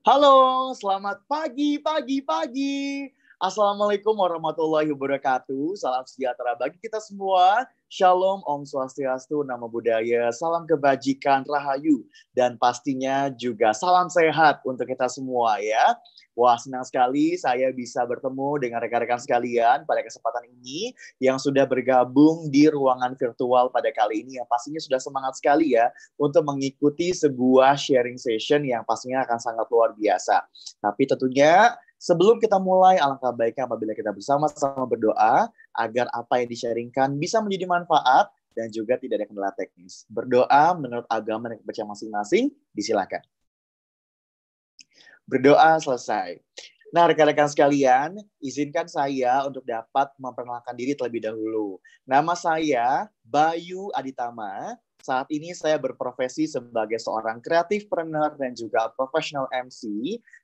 Halo, selamat pagi, pagi, pagi. Assalamualaikum warahmatullahi wabarakatuh. Salam sejahtera bagi kita semua. Shalom, Om Swastiastu, Nama Budaya, Salam Kebajikan, Rahayu, dan pastinya juga salam sehat untuk kita semua ya. Wah, senang sekali saya bisa bertemu dengan rekan-rekan sekalian pada kesempatan ini yang sudah bergabung di ruangan virtual pada kali ini yang pastinya sudah semangat sekali ya untuk mengikuti sebuah sharing session yang pastinya akan sangat luar biasa. Tapi tentunya Sebelum kita mulai, alangkah baiknya apabila kita bersama-sama berdoa agar apa yang disharingkan bisa menjadi manfaat dan juga tidak ada kendala teknis. Berdoa menurut agama dan kepercayaan masing-masing, disilakan. Berdoa selesai. Nah, rekan-rekan sekalian, izinkan saya untuk dapat memperkenalkan diri terlebih dahulu. Nama saya Bayu Aditama, saat ini saya berprofesi sebagai seorang kreatif planner dan juga profesional MC.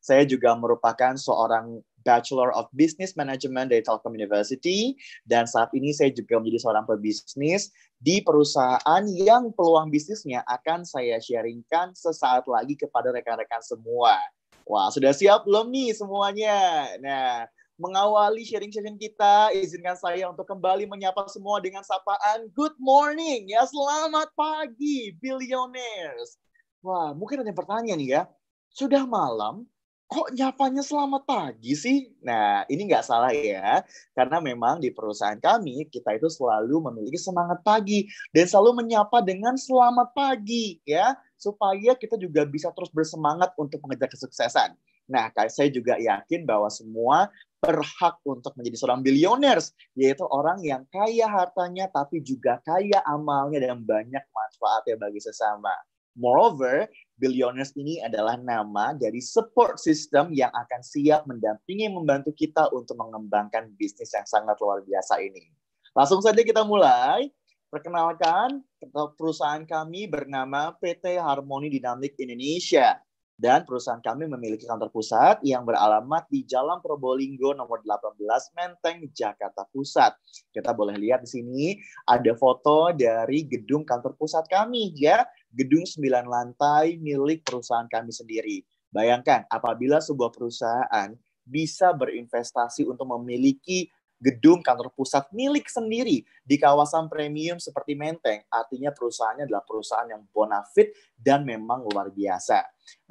Saya juga merupakan seorang Bachelor of Business Management dari Telkom University dan saat ini saya juga menjadi seorang pebisnis di perusahaan yang peluang bisnisnya akan saya sharingkan sesaat lagi kepada rekan-rekan semua. Wah, sudah siap belum nih semuanya? Nah, mengawali sharing session kita. Izinkan saya untuk kembali menyapa semua dengan sapaan good morning ya selamat pagi billionaires. Wah, mungkin ada yang bertanya nih ya. Sudah malam, kok nyapanya selamat pagi sih? Nah, ini nggak salah ya. Karena memang di perusahaan kami, kita itu selalu memiliki semangat pagi. Dan selalu menyapa dengan selamat pagi ya. Supaya kita juga bisa terus bersemangat untuk mengejar kesuksesan. Nah, saya juga yakin bahwa semua berhak untuk menjadi seorang billionaires, yaitu orang yang kaya hartanya tapi juga kaya amalnya dan banyak manfaatnya bagi sesama. Moreover, billionaires ini adalah nama dari support system yang akan siap mendampingi membantu kita untuk mengembangkan bisnis yang sangat luar biasa ini. Langsung saja kita mulai. Perkenalkan, perusahaan kami bernama PT Harmoni Dynamic Indonesia. Dan perusahaan kami memiliki kantor pusat yang beralamat di Jalan Probolinggo nomor 18 Menteng, Jakarta Pusat. Kita boleh lihat di sini ada foto dari gedung kantor pusat kami ya. Gedung 9 lantai milik perusahaan kami sendiri. Bayangkan apabila sebuah perusahaan bisa berinvestasi untuk memiliki gedung kantor pusat milik sendiri di kawasan premium seperti Menteng. Artinya perusahaannya adalah perusahaan yang bonafit dan memang luar biasa.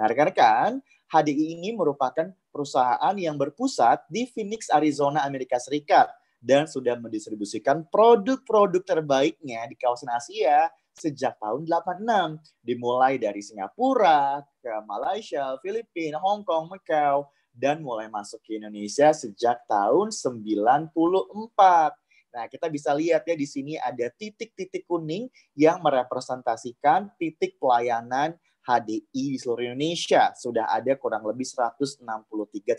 Nah rekan-rekan, HDI ini merupakan perusahaan yang berpusat di Phoenix, Arizona, Amerika Serikat dan sudah mendistribusikan produk-produk terbaiknya di kawasan Asia sejak tahun 86 dimulai dari Singapura ke Malaysia, Filipina, Hong Kong, Macau dan mulai masuk ke Indonesia sejak tahun 94. Nah, kita bisa lihat ya di sini ada titik-titik kuning yang merepresentasikan titik pelayanan HDI di seluruh Indonesia sudah ada kurang lebih 163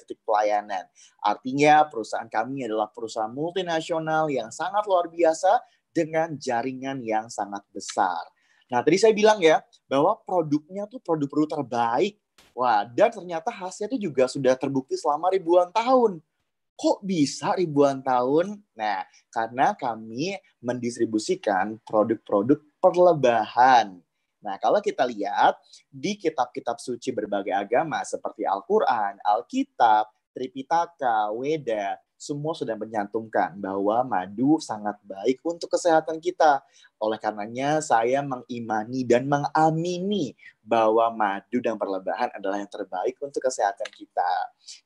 titik pelayanan. Artinya perusahaan kami adalah perusahaan multinasional yang sangat luar biasa dengan jaringan yang sangat besar. Nah, tadi saya bilang ya bahwa produknya tuh produk-produk terbaik Wah, dan ternyata khasnya itu juga sudah terbukti selama ribuan tahun. Kok bisa ribuan tahun? Nah, karena kami mendistribusikan produk-produk perlebahan. Nah, kalau kita lihat di kitab-kitab suci berbagai agama seperti Al-Quran, Alkitab, Tripitaka, Weda, semua sudah menyantumkan bahwa madu sangat baik untuk kesehatan kita. Oleh karenanya saya mengimani dan mengamini bahwa madu dan perlebahan adalah yang terbaik untuk kesehatan kita.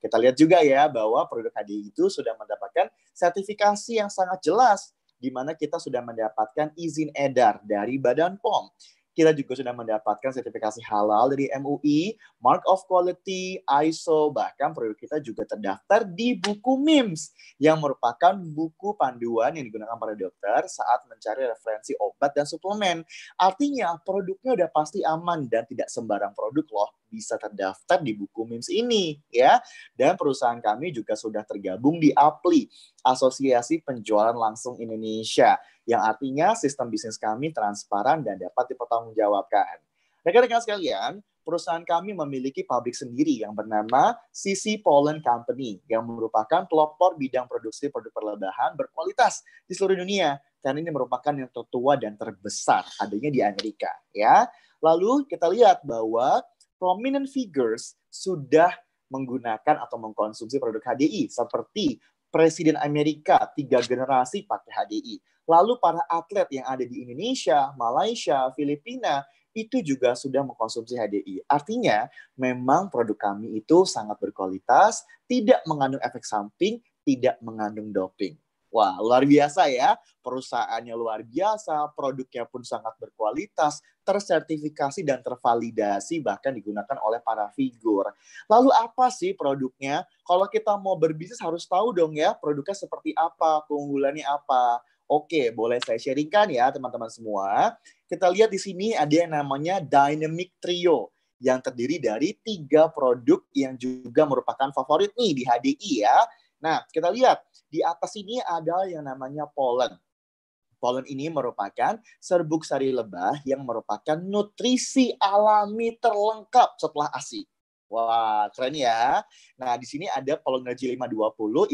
Kita lihat juga ya bahwa produk HDI itu sudah mendapatkan sertifikasi yang sangat jelas di mana kita sudah mendapatkan izin edar dari Badan POM kita juga sudah mendapatkan sertifikasi halal dari MUI, Mark of Quality, ISO, bahkan produk kita juga terdaftar di buku MIMS yang merupakan buku panduan yang digunakan para dokter saat mencari referensi obat dan suplemen. Artinya produknya udah pasti aman dan tidak sembarang produk loh bisa terdaftar di buku MIMS ini ya. Dan perusahaan kami juga sudah tergabung di APLI, Asosiasi Penjualan Langsung Indonesia yang artinya sistem bisnis kami transparan dan dapat dipertanggungjawabkan. Rekan-rekan sekalian, perusahaan kami memiliki pabrik sendiri yang bernama CC Poland Company yang merupakan pelopor bidang produksi produk perlebahan berkualitas di seluruh dunia karena ini merupakan yang tertua dan terbesar adanya di Amerika ya. Lalu kita lihat bahwa prominent figures sudah menggunakan atau mengkonsumsi produk HDI seperti Presiden Amerika tiga generasi pakai HDI. Lalu para atlet yang ada di Indonesia, Malaysia, Filipina itu juga sudah mengkonsumsi HDI. Artinya, memang produk kami itu sangat berkualitas, tidak mengandung efek samping, tidak mengandung doping. Wah, luar biasa ya. Perusahaannya luar biasa, produknya pun sangat berkualitas, tersertifikasi dan tervalidasi bahkan digunakan oleh para figur. Lalu apa sih produknya? Kalau kita mau berbisnis harus tahu dong ya produknya seperti apa, keunggulannya apa. Oke, boleh saya sharingkan ya teman-teman semua. Kita lihat di sini ada yang namanya Dynamic Trio yang terdiri dari tiga produk yang juga merupakan favorit nih di HDI ya. Nah, kita lihat di atas ini ada yang namanya pollen. Pollen ini merupakan serbuk sari lebah yang merupakan nutrisi alami terlengkap setelah ASI. Wah, keren ya. Nah, di sini ada Pollen Energy 520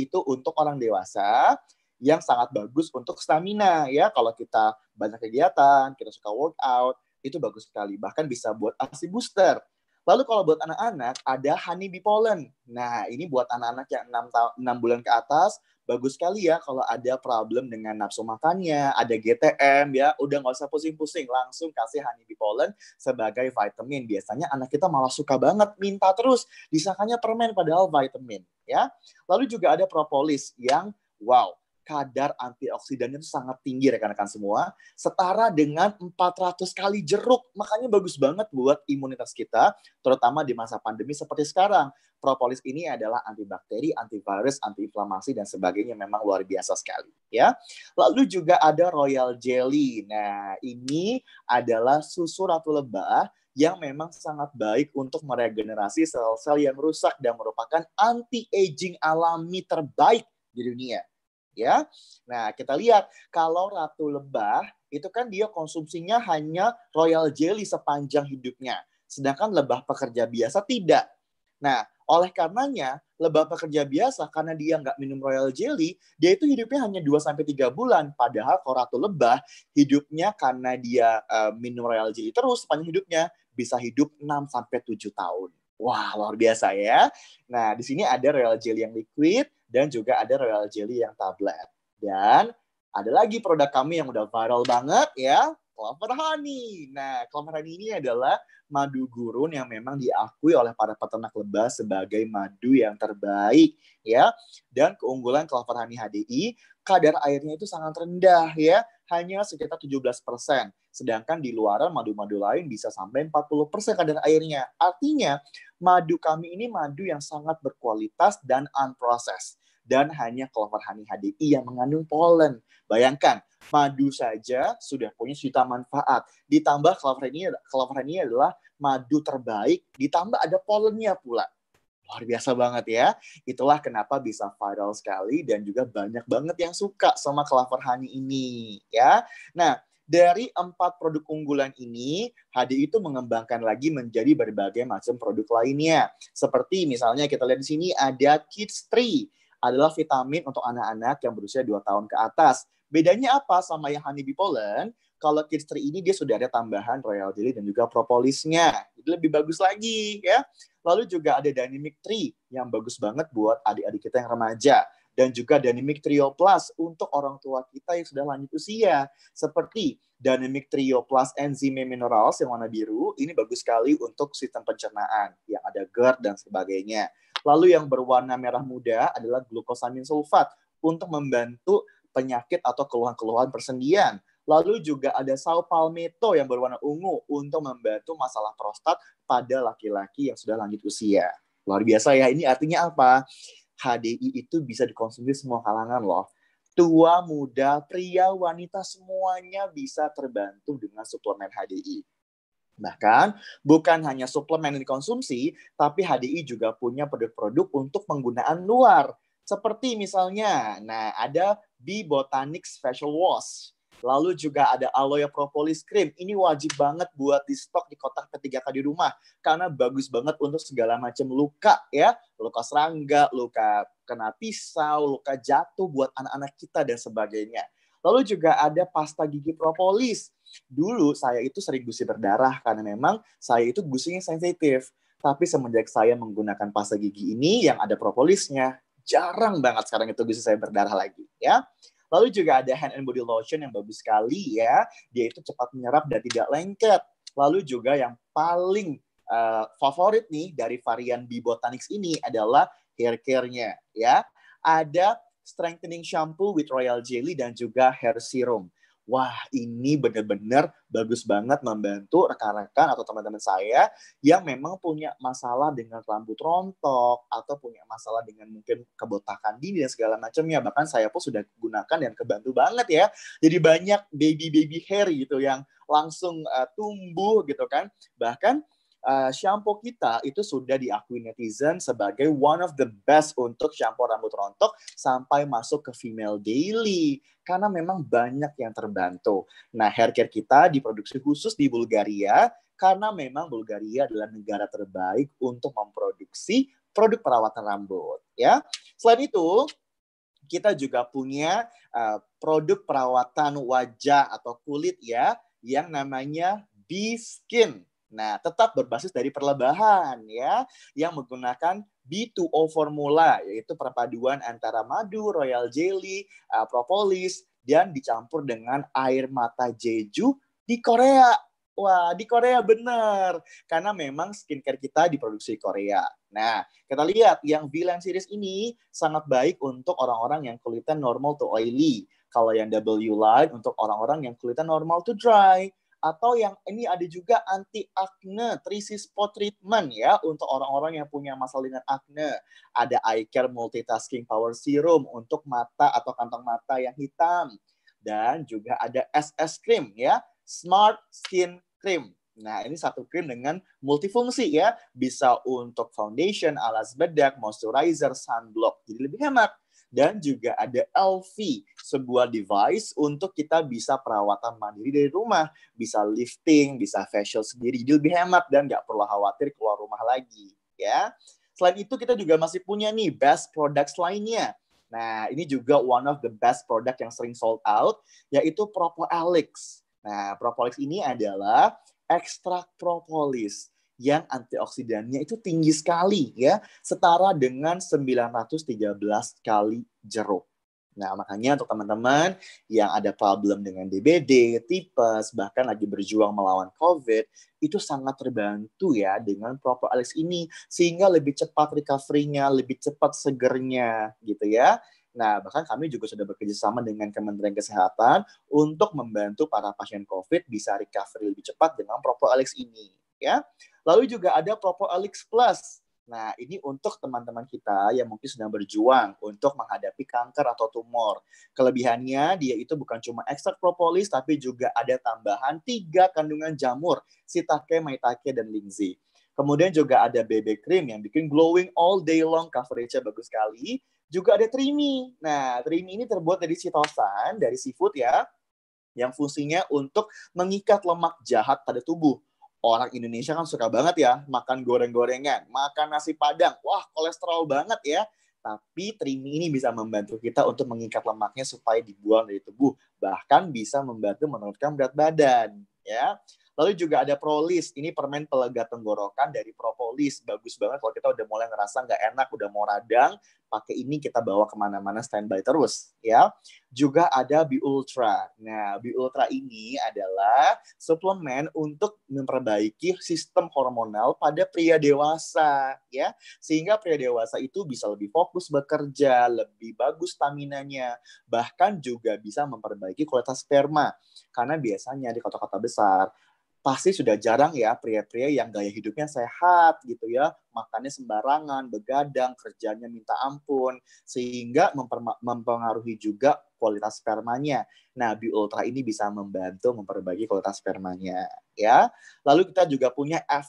itu untuk orang dewasa yang sangat bagus untuk stamina ya. Kalau kita banyak kegiatan, kita suka workout, itu bagus sekali. Bahkan bisa buat ASI booster. Lalu kalau buat anak-anak ada honey bee pollen. Nah, ini buat anak-anak yang enam tahun 6 bulan ke atas bagus sekali ya kalau ada problem dengan nafsu makannya, ada GTM ya, udah nggak usah pusing-pusing, langsung kasih honey bee pollen sebagai vitamin. Biasanya anak kita malah suka banget minta terus, disangkanya permen padahal vitamin ya. Lalu juga ada propolis yang wow, kadar antioksidannya itu sangat tinggi rekan-rekan semua, setara dengan 400 kali jeruk. Makanya bagus banget buat imunitas kita, terutama di masa pandemi seperti sekarang. Propolis ini adalah antibakteri, antivirus, antiinflamasi dan sebagainya memang luar biasa sekali, ya. Lalu juga ada royal jelly. Nah, ini adalah susu ratu lebah yang memang sangat baik untuk meregenerasi sel-sel yang rusak dan merupakan anti-aging alami terbaik di dunia ya. Nah, kita lihat kalau ratu lebah itu kan dia konsumsinya hanya royal jelly sepanjang hidupnya. Sedangkan lebah pekerja biasa tidak. Nah, oleh karenanya lebah pekerja biasa karena dia nggak minum royal jelly, dia itu hidupnya hanya 2 sampai 3 bulan. Padahal kalau ratu lebah hidupnya karena dia uh, minum royal jelly terus sepanjang hidupnya bisa hidup 6 sampai 7 tahun. Wah, luar biasa ya. Nah, di sini ada royal jelly yang liquid, dan juga ada royal jelly yang tablet. Dan ada lagi produk kami yang udah viral banget ya, Clover Honey. Nah, Clover Honey ini adalah madu gurun yang memang diakui oleh para peternak lebah sebagai madu yang terbaik ya. Dan keunggulan Clover Honey HDI kadar airnya itu sangat rendah ya, hanya sekitar 17%. Sedangkan di luaran madu-madu lain bisa sampai 40% kadar airnya. Artinya, madu kami ini madu yang sangat berkualitas dan unprocessed. Dan hanya clover honey HDI yang mengandung pollen Bayangkan, madu saja sudah punya sejuta manfaat. Ditambah clover honey, clover honey adalah madu terbaik, ditambah ada pollennya pula luar biasa banget ya. Itulah kenapa bisa viral sekali dan juga banyak banget yang suka sama clover honey ini ya. Nah, dari empat produk unggulan ini, Hadi itu mengembangkan lagi menjadi berbagai macam produk lainnya. Seperti misalnya kita lihat di sini ada Kids Tree, adalah vitamin untuk anak-anak yang berusia 2 tahun ke atas. Bedanya apa sama yang honey bee pollen? kalau Kids Tree ini dia sudah ada tambahan Royal Jelly dan juga Propolisnya. Jadi lebih bagus lagi ya. Lalu juga ada Dynamic Tree yang bagus banget buat adik-adik kita yang remaja dan juga Dynamic Trio Plus untuk orang tua kita yang sudah lanjut usia. Seperti Dynamic Trio Plus Enzyme Minerals yang warna biru, ini bagus sekali untuk sistem pencernaan yang ada GERD dan sebagainya. Lalu yang berwarna merah muda adalah glukosamin sulfat untuk membantu penyakit atau keluhan-keluhan persendian. Lalu juga ada saw palmetto yang berwarna ungu untuk membantu masalah prostat pada laki-laki yang sudah lanjut usia. Luar biasa ya, ini artinya apa? HDI itu bisa dikonsumsi semua kalangan loh. Tua, muda, pria, wanita, semuanya bisa terbantu dengan suplemen HDI. Bahkan bukan hanya suplemen yang dikonsumsi, tapi HDI juga punya produk-produk untuk penggunaan luar. Seperti misalnya, nah ada B Botanic Special Wash. Lalu juga ada Aloe Propolis Cream. Ini wajib banget buat di stok di kotak p 3 di rumah karena bagus banget untuk segala macam luka ya, luka serangga, luka kena pisau, luka jatuh buat anak-anak kita dan sebagainya. Lalu juga ada pasta gigi propolis. Dulu saya itu sering gusi berdarah karena memang saya itu gusinya sensitif. Tapi semenjak saya menggunakan pasta gigi ini yang ada propolisnya, jarang banget sekarang itu gusi saya berdarah lagi ya. Lalu juga ada hand and body lotion yang bagus sekali ya. Dia itu cepat menyerap dan tidak lengket. Lalu juga yang paling uh, favorit nih dari varian B Botanics ini adalah hair care-nya ya. Ada strengthening shampoo with royal jelly dan juga hair serum wah ini benar-benar bagus banget membantu rekan-rekan atau teman-teman saya yang memang punya masalah dengan rambut rontok atau punya masalah dengan mungkin kebotakan dini dan segala macamnya. Bahkan saya pun sudah gunakan dan kebantu banget ya. Jadi banyak baby-baby hair gitu yang langsung uh, tumbuh gitu kan. Bahkan Eh, shampoo kita itu sudah diakui netizen sebagai one of the best untuk shampoo rambut rontok sampai masuk ke female daily karena memang banyak yang terbantu. Nah, hair care kita diproduksi khusus di Bulgaria karena memang Bulgaria adalah negara terbaik untuk memproduksi produk perawatan rambut ya. Selain itu, kita juga punya uh, produk perawatan wajah atau kulit ya yang namanya B-Skin. Nah, tetap berbasis dari perlebahan ya yang menggunakan B2O formula yaitu perpaduan antara madu, royal jelly, uh, propolis dan dicampur dengan air mata jeju di Korea. Wah, di Korea bener. Karena memang skincare kita diproduksi Korea. Nah, kita lihat yang V-Line series ini sangat baik untuk orang-orang yang kulitnya normal to oily. Kalau yang W line untuk orang-orang yang kulitnya normal to dry atau yang ini ada juga anti acne trisi spot treatment ya untuk orang-orang yang punya masalah dengan acne. Ada eye care multitasking power serum untuk mata atau kantong mata yang hitam dan juga ada SS cream ya, smart skin cream. Nah, ini satu krim dengan multifungsi ya. Bisa untuk foundation, alas bedak, moisturizer, sunblock. Jadi lebih hemat dan juga ada LV, sebuah device untuk kita bisa perawatan mandiri dari rumah, bisa lifting, bisa facial sendiri, jadi lebih hemat dan nggak perlu khawatir keluar rumah lagi, ya. Selain itu kita juga masih punya nih best products lainnya. Nah, ini juga one of the best product yang sering sold out, yaitu Propolis. Nah, Propolis ini adalah ekstrak propolis yang antioksidannya itu tinggi sekali ya, setara dengan 913 kali jeruk. Nah, makanya untuk teman-teman yang ada problem dengan DBD, tipes, bahkan lagi berjuang melawan COVID, itu sangat terbantu ya dengan proper Alex ini. Sehingga lebih cepat recovery-nya, lebih cepat segernya gitu ya. Nah, bahkan kami juga sudah bekerja sama dengan Kementerian Kesehatan untuk membantu para pasien COVID bisa recovery lebih cepat dengan proper Alex ini, ya. Lalu juga ada Propo Alex Plus. Nah, ini untuk teman-teman kita yang mungkin sedang berjuang untuk menghadapi kanker atau tumor. Kelebihannya, dia itu bukan cuma ekstrak propolis, tapi juga ada tambahan tiga kandungan jamur, sitake, maitake, dan lingzi. Kemudian juga ada BB cream yang bikin glowing all day long, coverage-nya bagus sekali. Juga ada trimi. Nah, trimi ini terbuat dari sitosan, dari seafood ya, yang fungsinya untuk mengikat lemak jahat pada tubuh orang Indonesia kan suka banget ya makan goreng-gorengan, makan nasi padang. Wah, kolesterol banget ya. Tapi terimi ini bisa membantu kita untuk mengikat lemaknya supaya dibuang dari tubuh, bahkan bisa membantu menurunkan berat badan, ya. Lalu juga ada Prolis, ini permen pelega tenggorokan dari Propolis. Bagus banget kalau kita udah mulai ngerasa nggak enak, udah mau radang, pakai ini kita bawa kemana-mana standby terus. ya. Juga ada Bi Ultra. Nah, Bi Ultra ini adalah suplemen untuk memperbaiki sistem hormonal pada pria dewasa. ya. Sehingga pria dewasa itu bisa lebih fokus bekerja, lebih bagus staminanya, bahkan juga bisa memperbaiki kualitas sperma. Karena biasanya di kota-kota besar, pasti sudah jarang ya pria-pria yang gaya hidupnya sehat gitu ya, makannya sembarangan, begadang, kerjanya minta ampun, sehingga mempengaruhi juga kualitas spermanya. Nah, ultra ini bisa membantu memperbaiki kualitas spermanya ya. Lalu kita juga punya f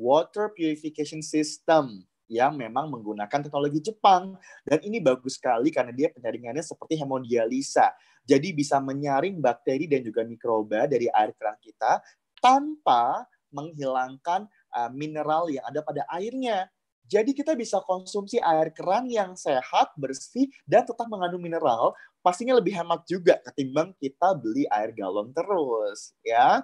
Water Purification System yang memang menggunakan teknologi Jepang dan ini bagus sekali karena dia penyaringannya seperti hemodialisa. Jadi bisa menyaring bakteri dan juga mikroba dari air kerang kita tanpa menghilangkan uh, mineral yang ada pada airnya. Jadi kita bisa konsumsi air keran yang sehat, bersih, dan tetap mengandung mineral. Pastinya lebih hemat juga ketimbang kita beli air galon terus, ya.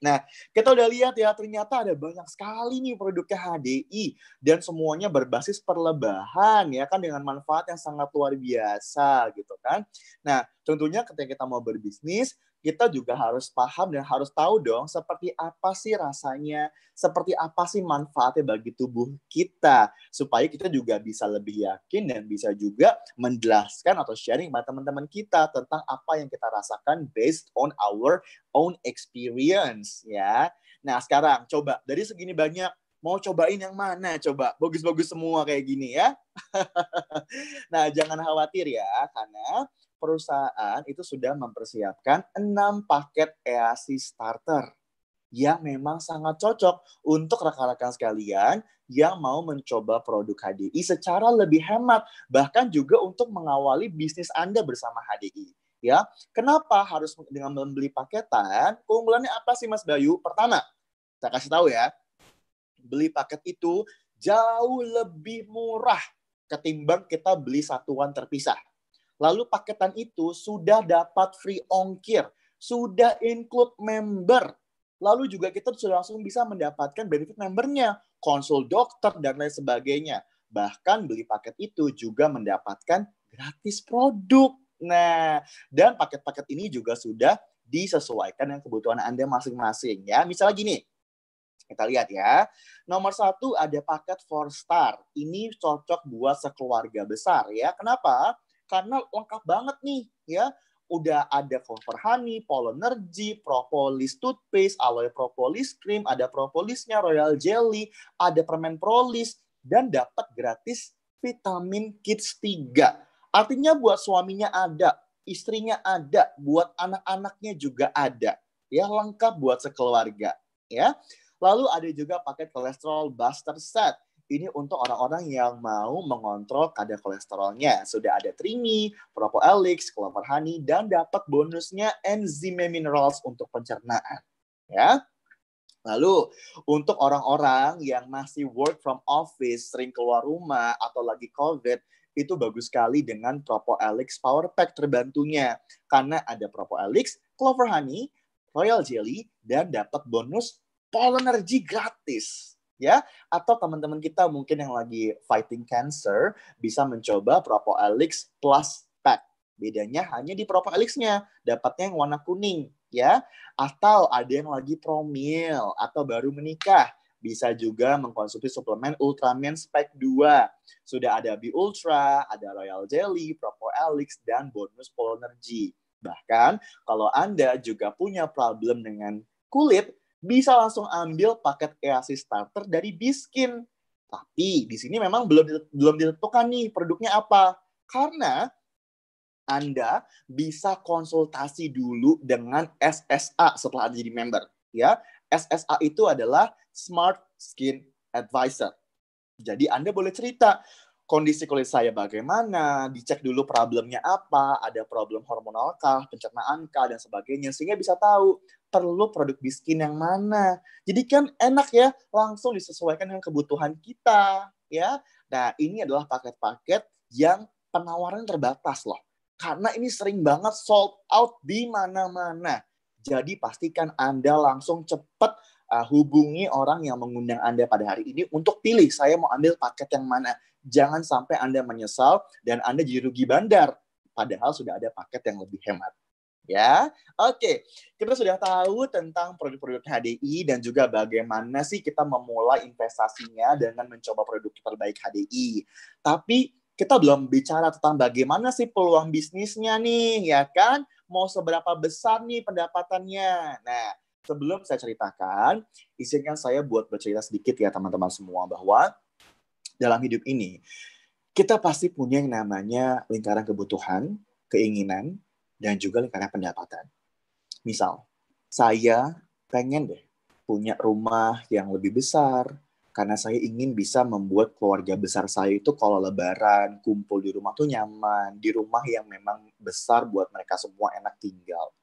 Nah, kita udah lihat ya ternyata ada banyak sekali nih produknya HDI dan semuanya berbasis perlebahan ya kan dengan manfaat yang sangat luar biasa gitu kan. Nah, tentunya ketika kita mau berbisnis kita juga harus paham dan harus tahu dong seperti apa sih rasanya, seperti apa sih manfaatnya bagi tubuh kita supaya kita juga bisa lebih yakin dan bisa juga menjelaskan atau sharing sama teman-teman kita tentang apa yang kita rasakan based on our own experience ya. Nah, sekarang coba dari segini banyak mau cobain yang mana coba bagus-bagus semua kayak gini ya nah jangan khawatir ya karena perusahaan itu sudah mempersiapkan enam paket EAC starter yang memang sangat cocok untuk rekan-rekan sekalian yang mau mencoba produk HDI secara lebih hemat bahkan juga untuk mengawali bisnis Anda bersama HDI ya. Kenapa harus dengan membeli paketan? Keunggulannya apa sih Mas Bayu? Pertama, saya kasih tahu ya. Beli paket itu jauh lebih murah ketimbang kita beli satuan terpisah. Lalu paketan itu sudah dapat free ongkir, sudah include member. Lalu juga kita sudah langsung bisa mendapatkan benefit membernya, konsul dokter dan lain sebagainya. Bahkan beli paket itu juga mendapatkan gratis produk. Nah, dan paket-paket ini juga sudah disesuaikan dengan kebutuhan Anda masing-masing ya. Misalnya gini, kita lihat ya. Nomor satu ada paket 4 star. Ini cocok buat sekeluarga besar ya. Kenapa? karena lengkap banget nih ya udah ada cover honey, pollenergy, propolis toothpaste, aloe propolis cream, ada propolisnya, royal jelly, ada permen prolis, dan dapat gratis vitamin kids 3. Artinya buat suaminya ada, istrinya ada, buat anak-anaknya juga ada. Ya, lengkap buat sekeluarga. Ya, Lalu ada juga paket kolesterol buster set ini untuk orang-orang yang mau mengontrol kadar kolesterolnya. Sudah ada trimi, propoelix, Clover honey, dan dapat bonusnya enzime minerals untuk pencernaan. Ya. Lalu, untuk orang-orang yang masih work from office, sering keluar rumah, atau lagi COVID, itu bagus sekali dengan Propoelix Power Pack terbantunya. Karena ada Propoelix, Clover Honey, Royal Jelly, dan dapat bonus Polenergy gratis ya atau teman-teman kita mungkin yang lagi fighting cancer bisa mencoba Propoelix plus pack e bedanya hanya di Propoelix-nya dapatnya yang warna kuning ya atau ada yang lagi promil atau baru menikah bisa juga mengkonsumsi suplemen Ultraman Spec 2. Sudah ada Bi Ultra, ada Royal Jelly, Propoelix, dan bonus Polenergy. Bahkan kalau Anda juga punya problem dengan kulit, bisa langsung ambil paket EAC starter dari Biskin. Tapi di sini memang belum belum ditentukan nih produknya apa. Karena anda bisa konsultasi dulu dengan SSA setelah Anda jadi member. Ya, SSA itu adalah Smart Skin Advisor. Jadi Anda boleh cerita kondisi kulit saya bagaimana, dicek dulu problemnya apa, ada problem hormonal kah, pencernaan kah, dan sebagainya, sehingga bisa tahu perlu produk biskin yang mana. Jadi kan enak ya, langsung disesuaikan dengan kebutuhan kita, ya. Nah, ini adalah paket-paket yang penawaran terbatas loh. Karena ini sering banget sold out di mana-mana. Jadi pastikan Anda langsung cepat uh, hubungi orang yang mengundang Anda pada hari ini untuk pilih saya mau ambil paket yang mana. Jangan sampai Anda menyesal dan Anda jadi rugi bandar. Padahal sudah ada paket yang lebih hemat ya. Oke, kita sudah tahu tentang produk-produk HDI dan juga bagaimana sih kita memulai investasinya dengan mencoba produk terbaik HDI. Tapi kita belum bicara tentang bagaimana sih peluang bisnisnya nih, ya kan? Mau seberapa besar nih pendapatannya. Nah, sebelum saya ceritakan, izinkan saya buat bercerita sedikit ya teman-teman semua bahwa dalam hidup ini kita pasti punya yang namanya lingkaran kebutuhan, keinginan, dan juga lingkaran pendapatan. Misal, saya pengen deh punya rumah yang lebih besar, karena saya ingin bisa membuat keluarga besar saya itu kalau lebaran, kumpul di rumah tuh nyaman, di rumah yang memang besar buat mereka semua enak tinggal.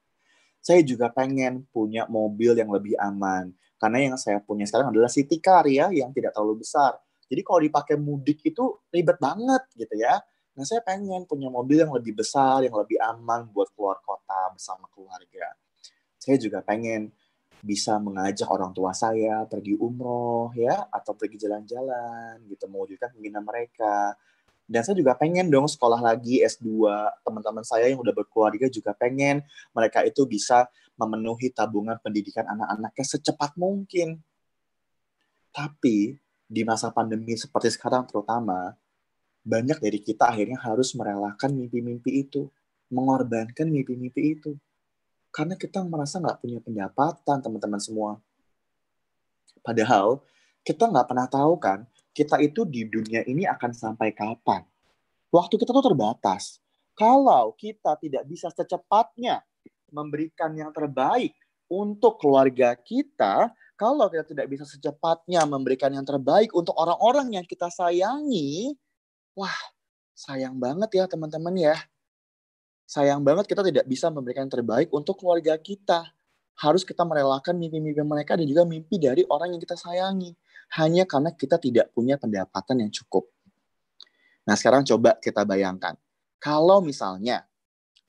Saya juga pengen punya mobil yang lebih aman, karena yang saya punya sekarang adalah city car ya, yang tidak terlalu besar. Jadi kalau dipakai mudik itu ribet banget gitu ya. Nah, saya pengen punya mobil yang lebih besar, yang lebih aman buat keluar kota bersama keluarga. Saya juga pengen bisa mengajak orang tua saya pergi umroh ya atau pergi jalan-jalan gitu mewujudkan keinginan mereka. Dan saya juga pengen dong sekolah lagi S2. Teman-teman saya yang udah berkeluarga juga pengen mereka itu bisa memenuhi tabungan pendidikan anak-anaknya secepat mungkin. Tapi di masa pandemi seperti sekarang terutama, banyak dari kita akhirnya harus merelakan mimpi-mimpi itu, mengorbankan mimpi-mimpi itu. Karena kita merasa nggak punya pendapatan, teman-teman semua. Padahal, kita nggak pernah tahu kan, kita itu di dunia ini akan sampai kapan. Waktu kita tuh terbatas. Kalau kita tidak bisa secepatnya memberikan yang terbaik untuk keluarga kita, kalau kita tidak bisa secepatnya memberikan yang terbaik untuk orang-orang yang kita sayangi, wah sayang banget ya teman-teman ya. Sayang banget kita tidak bisa memberikan yang terbaik untuk keluarga kita. Harus kita merelakan mimpi-mimpi mereka dan juga mimpi dari orang yang kita sayangi. Hanya karena kita tidak punya pendapatan yang cukup. Nah sekarang coba kita bayangkan. Kalau misalnya,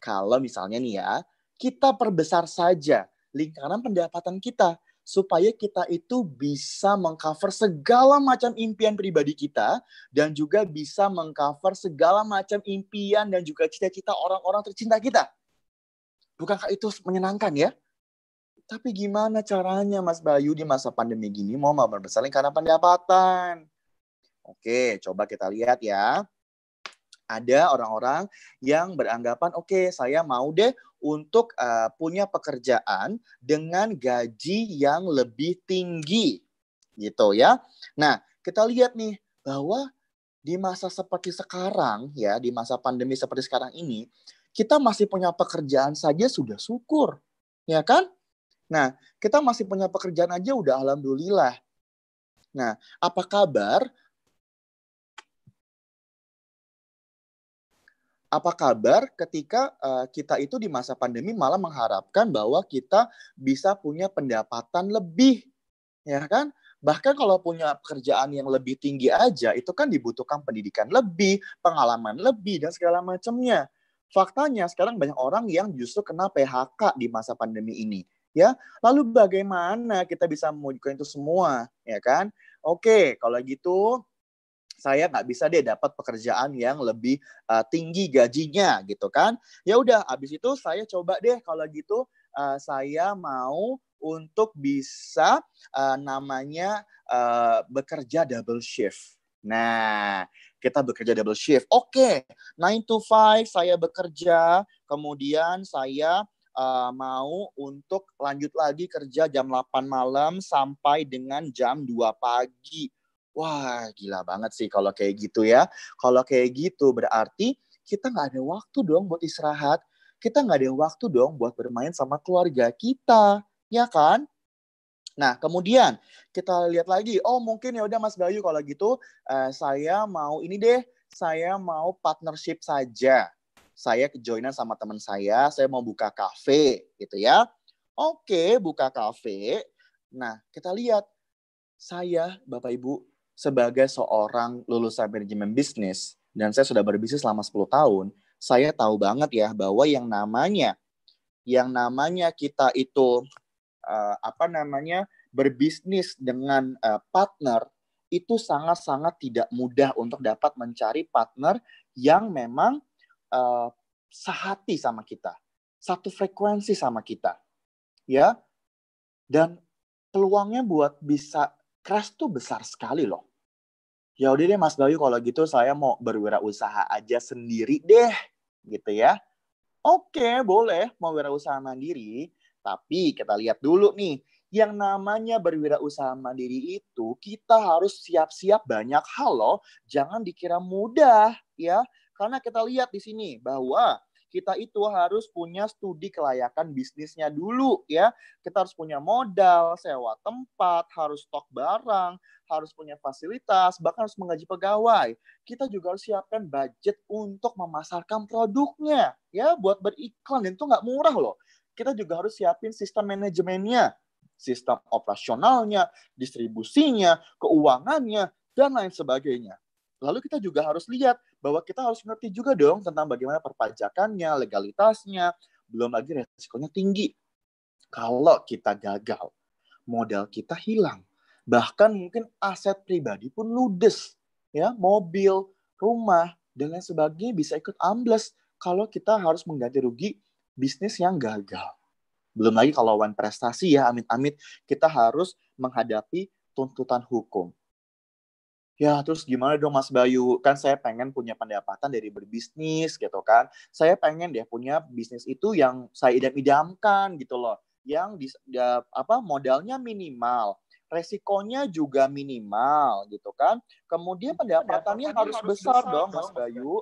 kalau misalnya nih ya, kita perbesar saja lingkaran pendapatan kita supaya kita itu bisa mengcover segala macam impian pribadi kita dan juga bisa mengcover segala macam impian dan juga cita-cita orang-orang tercinta kita. Bukankah itu menyenangkan ya? Tapi gimana caranya Mas Bayu di masa pandemi gini mau mabar bersaling karena pendapatan? Oke, coba kita lihat ya ada orang-orang yang beranggapan oke okay, saya mau deh untuk uh, punya pekerjaan dengan gaji yang lebih tinggi gitu ya. Nah, kita lihat nih bahwa di masa seperti sekarang ya, di masa pandemi seperti sekarang ini, kita masih punya pekerjaan saja sudah syukur, ya kan? Nah, kita masih punya pekerjaan aja udah alhamdulillah. Nah, apa kabar apa kabar ketika uh, kita itu di masa pandemi malah mengharapkan bahwa kita bisa punya pendapatan lebih ya kan bahkan kalau punya pekerjaan yang lebih tinggi aja itu kan dibutuhkan pendidikan lebih pengalaman lebih dan segala macamnya faktanya sekarang banyak orang yang justru kena PHK di masa pandemi ini ya lalu bagaimana kita bisa mewujudkan itu semua ya kan oke kalau gitu saya nggak bisa deh dapat pekerjaan yang lebih uh, tinggi gajinya gitu kan ya udah abis itu saya coba deh kalau gitu uh, saya mau untuk bisa uh, namanya uh, bekerja double shift Nah, kita bekerja double shift. Oke, okay, nine to five saya bekerja, kemudian saya uh, mau untuk lanjut lagi kerja jam 8 malam sampai dengan jam 2 pagi. Wah, gila banget sih kalau kayak gitu ya. Kalau kayak gitu berarti kita nggak ada waktu dong buat istirahat. Kita nggak ada waktu dong buat bermain sama keluarga kita, ya kan? Nah, kemudian kita lihat lagi, oh mungkin ya udah Mas Bayu kalau gitu uh, saya mau ini deh, saya mau partnership saja. Saya kejoinan sama teman saya, saya mau buka kafe gitu ya. Oke, buka kafe. Nah, kita lihat saya Bapak Ibu sebagai seorang lulusan manajemen bisnis dan saya sudah berbisnis selama 10 tahun, saya tahu banget ya bahwa yang namanya yang namanya kita itu uh, apa namanya berbisnis dengan uh, partner itu sangat-sangat tidak mudah untuk dapat mencari partner yang memang uh, sehati sama kita, satu frekuensi sama kita, ya. Dan peluangnya buat bisa crash tuh besar sekali loh ya udah deh Mas Bayu kalau gitu saya mau berwirausaha aja sendiri deh gitu ya. Oke, boleh mau wirausaha mandiri, tapi kita lihat dulu nih yang namanya berwirausaha mandiri itu kita harus siap-siap banyak hal loh. Jangan dikira mudah ya. Karena kita lihat di sini bahwa kita itu harus punya studi kelayakan bisnisnya dulu ya. Kita harus punya modal, sewa tempat, harus stok barang, harus punya fasilitas, bahkan harus menggaji pegawai. Kita juga harus siapkan budget untuk memasarkan produknya ya buat beriklan dan itu nggak murah loh. Kita juga harus siapin sistem manajemennya, sistem operasionalnya, distribusinya, keuangannya, dan lain sebagainya. Lalu kita juga harus lihat bahwa kita harus ngerti juga dong tentang bagaimana perpajakannya, legalitasnya, belum lagi resikonya tinggi. Kalau kita gagal, modal kita hilang. Bahkan mungkin aset pribadi pun ludes. ya Mobil, rumah, dan lain sebagainya bisa ikut ambles kalau kita harus mengganti rugi bisnis yang gagal. Belum lagi kalau wan prestasi ya, amit-amit, kita harus menghadapi tuntutan hukum ya terus gimana dong Mas Bayu kan saya pengen punya pendapatan dari berbisnis gitu kan saya pengen deh punya bisnis itu yang saya idam-idamkan gitu loh yang di, ya, apa modalnya minimal resikonya juga minimal gitu kan kemudian iya, pendapatannya harus, harus besar, besar dong Mas Bayu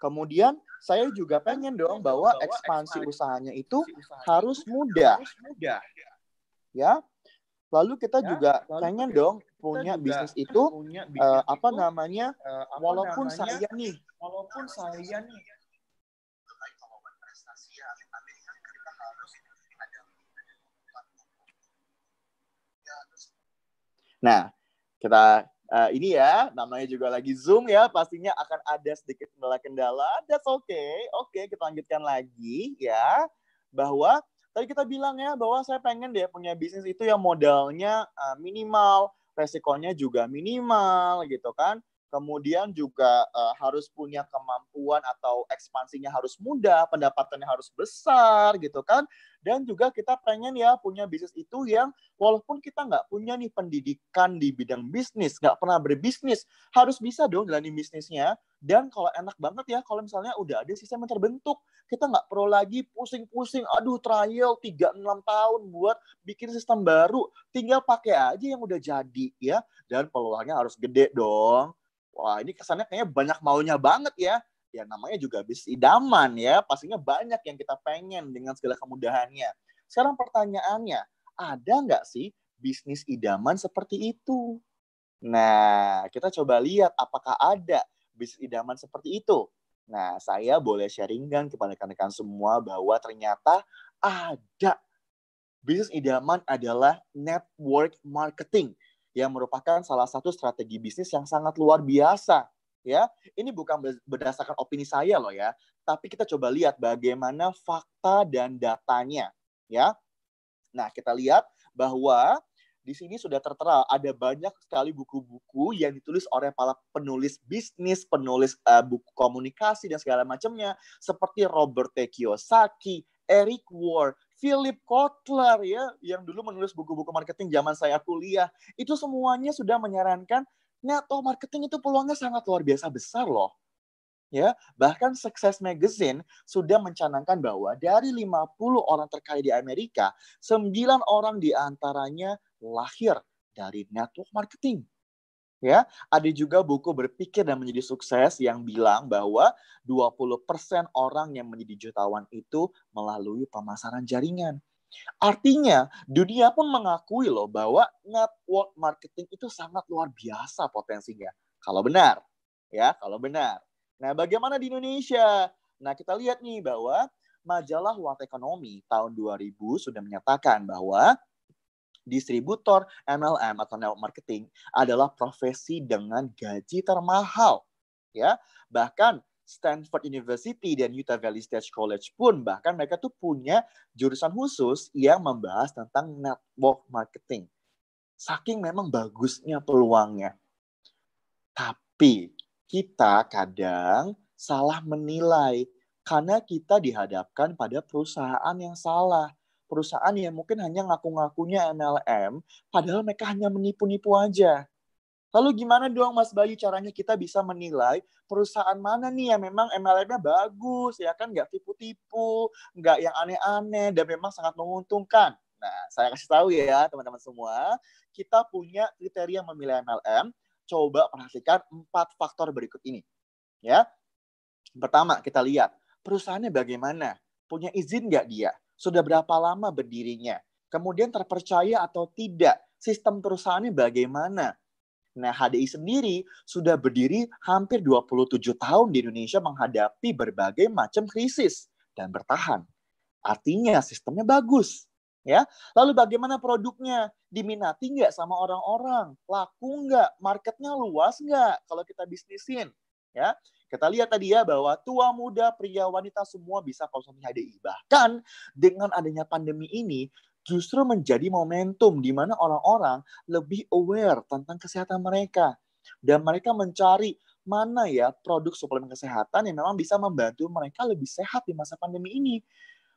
kemudian saya juga pengen dong bahwa ekspansi usahanya itu harus mudah ya Lalu kita ya, juga lalu pengen dong punya bisnis itu punya bisnis uh, apa namanya uh, walaupun namanya, saya nih walaupun saya nih Nah, kita uh, ini ya namanya juga lagi zoom ya pastinya akan ada sedikit kendala-kendala that's okay oke okay, kita lanjutkan lagi ya bahwa Tadi kita bilang ya bahwa saya pengen deh punya bisnis itu yang modalnya minimal, resikonya juga minimal gitu kan kemudian juga uh, harus punya kemampuan atau ekspansinya harus mudah, pendapatannya harus besar gitu kan. Dan juga kita pengen ya punya bisnis itu yang walaupun kita nggak punya nih pendidikan di bidang bisnis, nggak pernah berbisnis, harus bisa dong jalanin bisnisnya. Dan kalau enak banget ya, kalau misalnya udah ada sistem yang terbentuk, kita nggak perlu lagi pusing-pusing, aduh trial 3-6 tahun buat bikin sistem baru, tinggal pakai aja yang udah jadi ya. Dan peluangnya harus gede dong wah ini kesannya kayaknya banyak maunya banget ya. Ya namanya juga bis idaman ya, pastinya banyak yang kita pengen dengan segala kemudahannya. Sekarang pertanyaannya, ada nggak sih bisnis idaman seperti itu? Nah, kita coba lihat apakah ada bisnis idaman seperti itu. Nah, saya boleh sharingkan kepada rekan-rekan semua bahwa ternyata ada bisnis idaman adalah network marketing yang merupakan salah satu strategi bisnis yang sangat luar biasa ya. Ini bukan berdasarkan opini saya loh ya, tapi kita coba lihat bagaimana fakta dan datanya ya. Nah, kita lihat bahwa di sini sudah tertera ada banyak sekali buku-buku yang ditulis oleh para penulis bisnis, penulis uh, buku komunikasi dan segala macamnya seperti Robert T. Kiyosaki, Eric Ward, Philip Kotler ya, yang dulu menulis buku-buku marketing zaman saya kuliah, itu semuanya sudah menyarankan netto oh, marketing itu peluangnya sangat luar biasa besar loh. Ya, bahkan Success Magazine sudah mencanangkan bahwa dari 50 orang terkaya di Amerika, 9 orang diantaranya lahir dari network marketing ya. Ada juga buku Berpikir dan Menjadi Sukses yang bilang bahwa 20% orang yang menjadi jutawan itu melalui pemasaran jaringan. Artinya, dunia pun mengakui loh bahwa network marketing itu sangat luar biasa potensinya. Kalau benar, ya, kalau benar. Nah, bagaimana di Indonesia? Nah, kita lihat nih bahwa majalah World Economy tahun 2000 sudah menyatakan bahwa distributor MLM atau network marketing adalah profesi dengan gaji termahal ya bahkan Stanford University dan Utah Valley State College pun bahkan mereka tuh punya jurusan khusus yang membahas tentang network marketing. Saking memang bagusnya peluangnya. Tapi kita kadang salah menilai karena kita dihadapkan pada perusahaan yang salah perusahaan yang mungkin hanya ngaku-ngakunya MLM, padahal mereka hanya menipu-nipu aja. Lalu gimana dong Mas Bayu caranya kita bisa menilai perusahaan mana nih yang memang MLM-nya bagus, ya kan? Nggak tipu-tipu, nggak yang aneh-aneh, dan memang sangat menguntungkan. Nah, saya kasih tahu ya teman-teman semua, kita punya kriteria memilih MLM. Coba perhatikan empat faktor berikut ini. Ya, pertama kita lihat perusahaannya bagaimana, punya izin nggak dia, sudah berapa lama berdirinya, kemudian terpercaya atau tidak, sistem perusahaannya bagaimana. Nah, HDI sendiri sudah berdiri hampir 27 tahun di Indonesia menghadapi berbagai macam krisis dan bertahan. Artinya sistemnya bagus. Ya, lalu bagaimana produknya diminati nggak sama orang-orang, laku nggak, marketnya luas nggak kalau kita bisnisin, ya. Kita lihat tadi ya bahwa tua, muda, pria, wanita semua bisa konsumsi HDI. Bahkan dengan adanya pandemi ini, justru menjadi momentum di mana orang-orang lebih aware tentang kesehatan mereka dan mereka mencari mana ya produk suplemen kesehatan yang memang bisa membantu mereka lebih sehat di masa pandemi ini.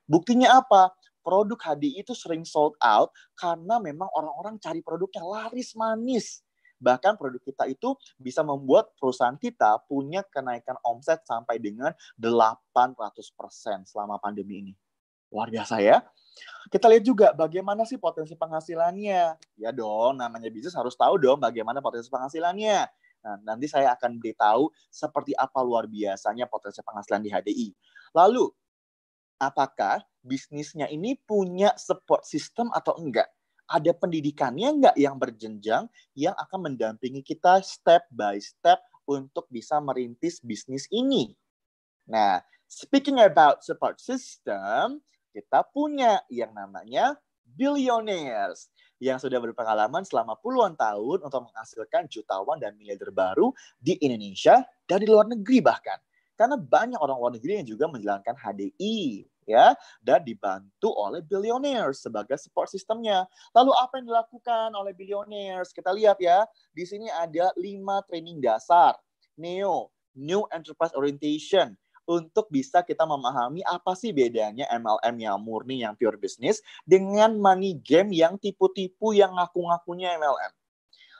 Buktinya apa? Produk HDI itu sering sold out karena memang orang-orang cari produk yang laris manis. Bahkan produk kita itu bisa membuat perusahaan kita punya kenaikan omset sampai dengan 800% selama pandemi ini. Luar biasa ya. Kita lihat juga bagaimana sih potensi penghasilannya. Ya dong, namanya bisnis harus tahu dong bagaimana potensi penghasilannya. Nah, nanti saya akan beritahu seperti apa luar biasanya potensi penghasilan di HDI. Lalu, apakah bisnisnya ini punya support system atau enggak? ada pendidikannya nggak yang berjenjang yang akan mendampingi kita step by step untuk bisa merintis bisnis ini. Nah, speaking about support system, kita punya yang namanya billionaires yang sudah berpengalaman selama puluhan tahun untuk menghasilkan jutawan dan miliarder baru di Indonesia dan di luar negeri bahkan. Karena banyak orang luar negeri yang juga menjalankan HDI ya dan dibantu oleh billionaires sebagai support sistemnya. Lalu apa yang dilakukan oleh billionaires? Kita lihat ya, di sini ada lima training dasar NEO, New Enterprise Orientation, untuk bisa kita memahami apa sih bedanya MLM yang murni yang pure business dengan money game yang tipu-tipu yang ngaku-ngakunya MLM.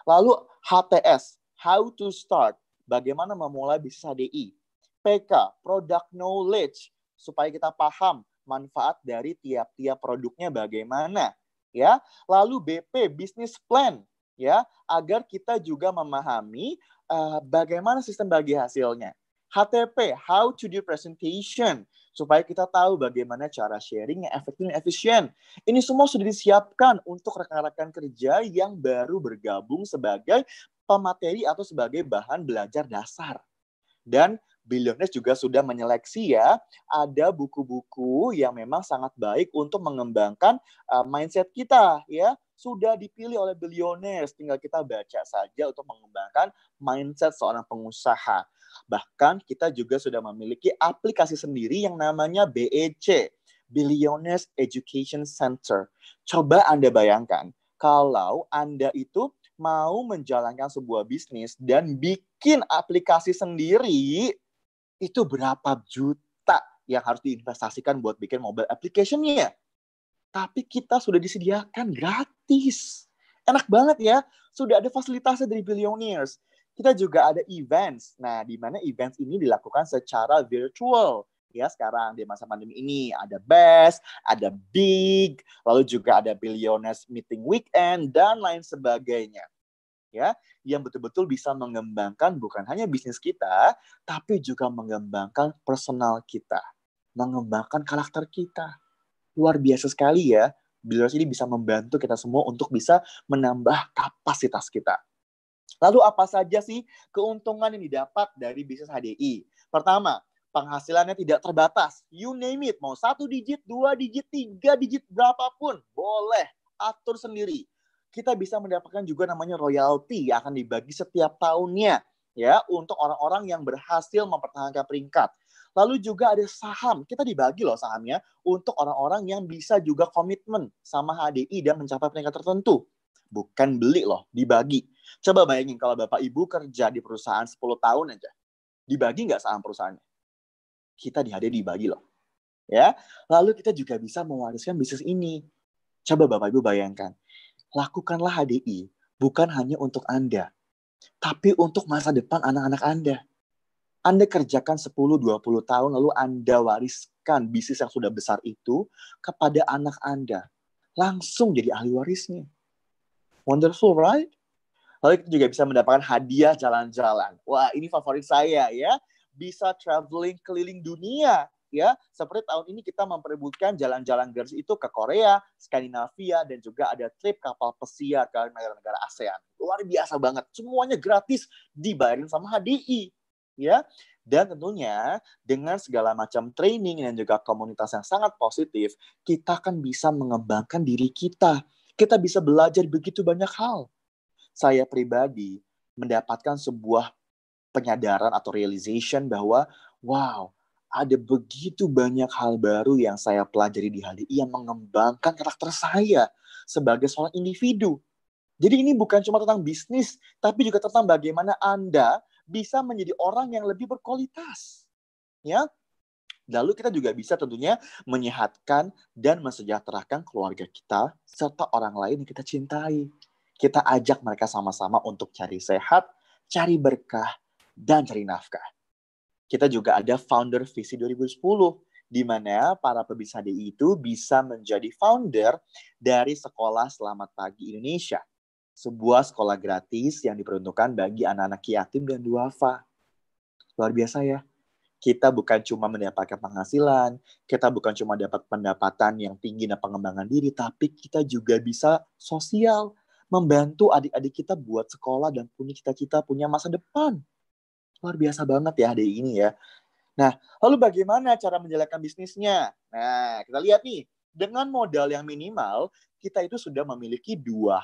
Lalu HTS, how to start, bagaimana memulai bisnis HDI. PK, product knowledge, supaya kita paham manfaat dari tiap-tiap produknya bagaimana ya. Lalu BP business plan ya agar kita juga memahami uh, bagaimana sistem bagi hasilnya. HTP, how to do presentation, supaya kita tahu bagaimana cara sharing yang efektif dan efisien. Ini semua sudah disiapkan untuk rekan-rekan kerja yang baru bergabung sebagai pemateri atau sebagai bahan belajar dasar. Dan Billionaires juga sudah menyeleksi ya, ada buku-buku yang memang sangat baik untuk mengembangkan uh, mindset kita ya. Sudah dipilih oleh billionaires, tinggal kita baca saja untuk mengembangkan mindset seorang pengusaha. Bahkan kita juga sudah memiliki aplikasi sendiri yang namanya BEC, Billionaires Education Center. Coba Anda bayangkan, kalau Anda itu mau menjalankan sebuah bisnis dan bikin aplikasi sendiri itu berapa juta yang harus diinvestasikan buat bikin mobile application-nya. Tapi kita sudah disediakan gratis. Enak banget ya, sudah ada fasilitasnya dari billionaires. Kita juga ada events. Nah, di mana events ini dilakukan secara virtual ya sekarang di masa pandemi ini ada best, ada big, lalu juga ada billionaires meeting weekend dan lain sebagainya ya yang betul-betul bisa mengembangkan bukan hanya bisnis kita tapi juga mengembangkan personal kita mengembangkan karakter kita luar biasa sekali ya Beliau ini bisa membantu kita semua untuk bisa menambah kapasitas kita. Lalu apa saja sih keuntungan yang didapat dari bisnis HDI? Pertama, penghasilannya tidak terbatas. You name it, mau satu digit, dua digit, tiga digit, berapapun, boleh atur sendiri kita bisa mendapatkan juga namanya royalti yang akan dibagi setiap tahunnya ya untuk orang-orang yang berhasil mempertahankan peringkat. Lalu juga ada saham, kita dibagi loh sahamnya untuk orang-orang yang bisa juga komitmen sama HDI dan mencapai peringkat tertentu. Bukan beli loh, dibagi. Coba bayangin kalau Bapak Ibu kerja di perusahaan 10 tahun aja. Dibagi nggak saham perusahaannya? Kita di HDI dibagi loh. Ya, lalu kita juga bisa mewariskan bisnis ini. Coba Bapak Ibu bayangkan, lakukanlah HDI bukan hanya untuk Anda, tapi untuk masa depan anak-anak Anda. Anda kerjakan 10-20 tahun lalu Anda wariskan bisnis yang sudah besar itu kepada anak Anda. Langsung jadi ahli warisnya. Wonderful, right? Lalu kita juga bisa mendapatkan hadiah jalan-jalan. Wah, ini favorit saya ya. Bisa traveling keliling dunia ya seperti tahun ini kita memperebutkan jalan-jalan girls itu ke Korea, Skandinavia dan juga ada trip kapal pesiar ke negara-negara ASEAN. Luar biasa banget. Semuanya gratis dibayarin sama HDI ya. Dan tentunya dengan segala macam training dan juga komunitas yang sangat positif, kita akan bisa mengembangkan diri kita. Kita bisa belajar begitu banyak hal. Saya pribadi mendapatkan sebuah penyadaran atau realization bahwa wow, ada begitu banyak hal baru yang saya pelajari di HDI yang mengembangkan karakter saya sebagai seorang individu. Jadi ini bukan cuma tentang bisnis, tapi juga tentang bagaimana Anda bisa menjadi orang yang lebih berkualitas. Ya. Lalu kita juga bisa tentunya menyehatkan dan mensejahterakan keluarga kita serta orang lain yang kita cintai. Kita ajak mereka sama-sama untuk cari sehat, cari berkah, dan cari nafkah kita juga ada founder visi 2010 di mana para pebisnis DI itu bisa menjadi founder dari Sekolah Selamat Pagi Indonesia, sebuah sekolah gratis yang diperuntukkan bagi anak-anak yatim dan duafa. Luar biasa ya. Kita bukan cuma mendapatkan penghasilan, kita bukan cuma dapat pendapatan yang tinggi dan pengembangan diri, tapi kita juga bisa sosial, membantu adik-adik kita buat sekolah dan punya cita-cita, punya masa depan. Luar biasa banget ya HDI ini ya. Nah, lalu bagaimana cara menjalankan bisnisnya? Nah, kita lihat nih, dengan modal yang minimal, kita itu sudah memiliki dua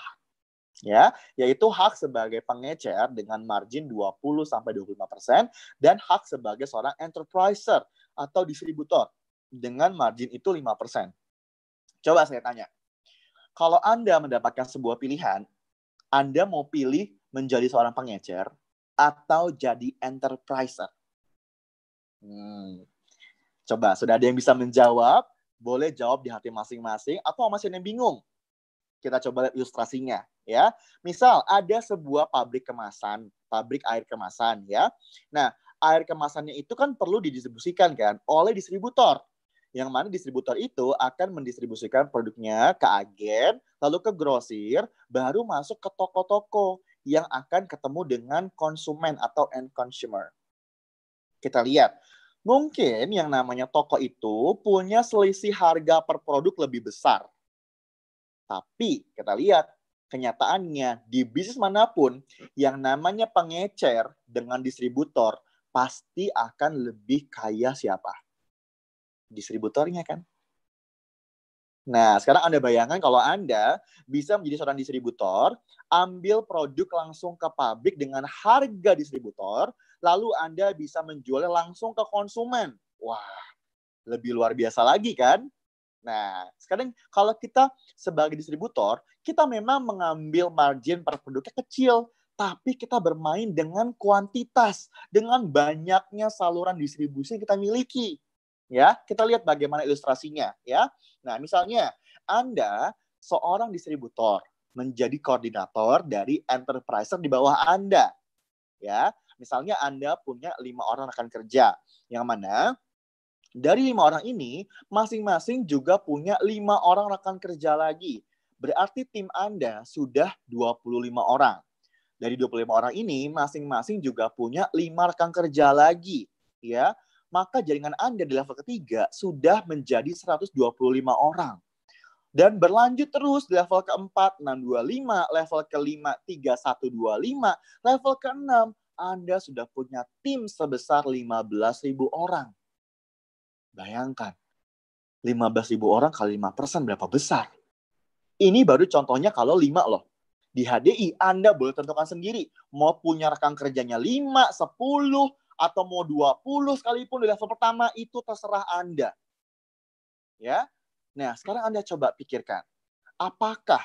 ya, yaitu hak sebagai pengecer dengan margin 20 sampai 25% dan hak sebagai seorang enterpriser atau distributor dengan margin itu 5%. Coba saya tanya. Kalau Anda mendapatkan sebuah pilihan, Anda mau pilih menjadi seorang pengecer atau jadi enterpriser? Hmm. Coba, sudah ada yang bisa menjawab? Boleh jawab di hati masing-masing atau masih ada yang bingung? Kita coba lihat ilustrasinya ya. Misal ada sebuah pabrik kemasan, pabrik air kemasan ya. Nah, air kemasannya itu kan perlu didistribusikan kan oleh distributor. Yang mana distributor itu akan mendistribusikan produknya ke agen, lalu ke grosir, baru masuk ke toko-toko yang akan ketemu dengan konsumen atau end consumer. Kita lihat, mungkin yang namanya toko itu punya selisih harga per produk lebih besar. Tapi kita lihat, kenyataannya di bisnis manapun yang namanya pengecer dengan distributor pasti akan lebih kaya siapa? Distributornya kan? Nah, sekarang Anda bayangkan kalau Anda bisa menjadi seorang distributor, ambil produk langsung ke pabrik dengan harga distributor, lalu Anda bisa menjualnya langsung ke konsumen. Wah, lebih luar biasa lagi kan? Nah, sekarang kalau kita sebagai distributor, kita memang mengambil margin per produknya kecil, tapi kita bermain dengan kuantitas, dengan banyaknya saluran distribusi yang kita miliki ya. Kita lihat bagaimana ilustrasinya ya. Nah, misalnya Anda seorang distributor menjadi koordinator dari enterpriser di bawah Anda. Ya, misalnya Anda punya lima orang rekan kerja, yang mana dari lima orang ini masing-masing juga punya lima orang rekan kerja lagi. Berarti tim Anda sudah 25 orang. Dari 25 orang ini masing-masing juga punya lima rekan kerja lagi, ya maka jaringan Anda di level ketiga sudah menjadi 125 orang. Dan berlanjut terus di level keempat 625, level kelima 3125, level keenam Anda sudah punya tim sebesar 15.000 orang. Bayangkan, 15.000 orang kali 5% berapa besar? Ini baru contohnya kalau 5 loh di HDI Anda boleh tentukan sendiri mau punya rekan kerjanya 5, 10, atau mau 20 sekalipun di level pertama itu terserah Anda. Ya. Nah, sekarang Anda coba pikirkan. Apakah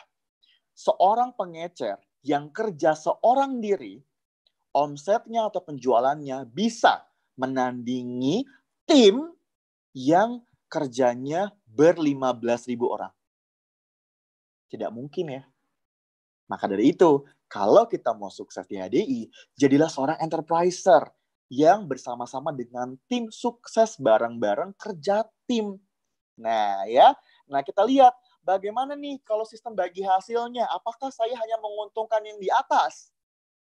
seorang pengecer yang kerja seorang diri omsetnya atau penjualannya bisa menandingi tim yang kerjanya ber ribu orang. Tidak mungkin ya. Maka dari itu, kalau kita mau sukses di HDI, jadilah seorang enterpriser yang bersama-sama dengan tim sukses bareng-bareng kerja tim. Nah, ya. Nah, kita lihat bagaimana nih kalau sistem bagi hasilnya? Apakah saya hanya menguntungkan yang di atas?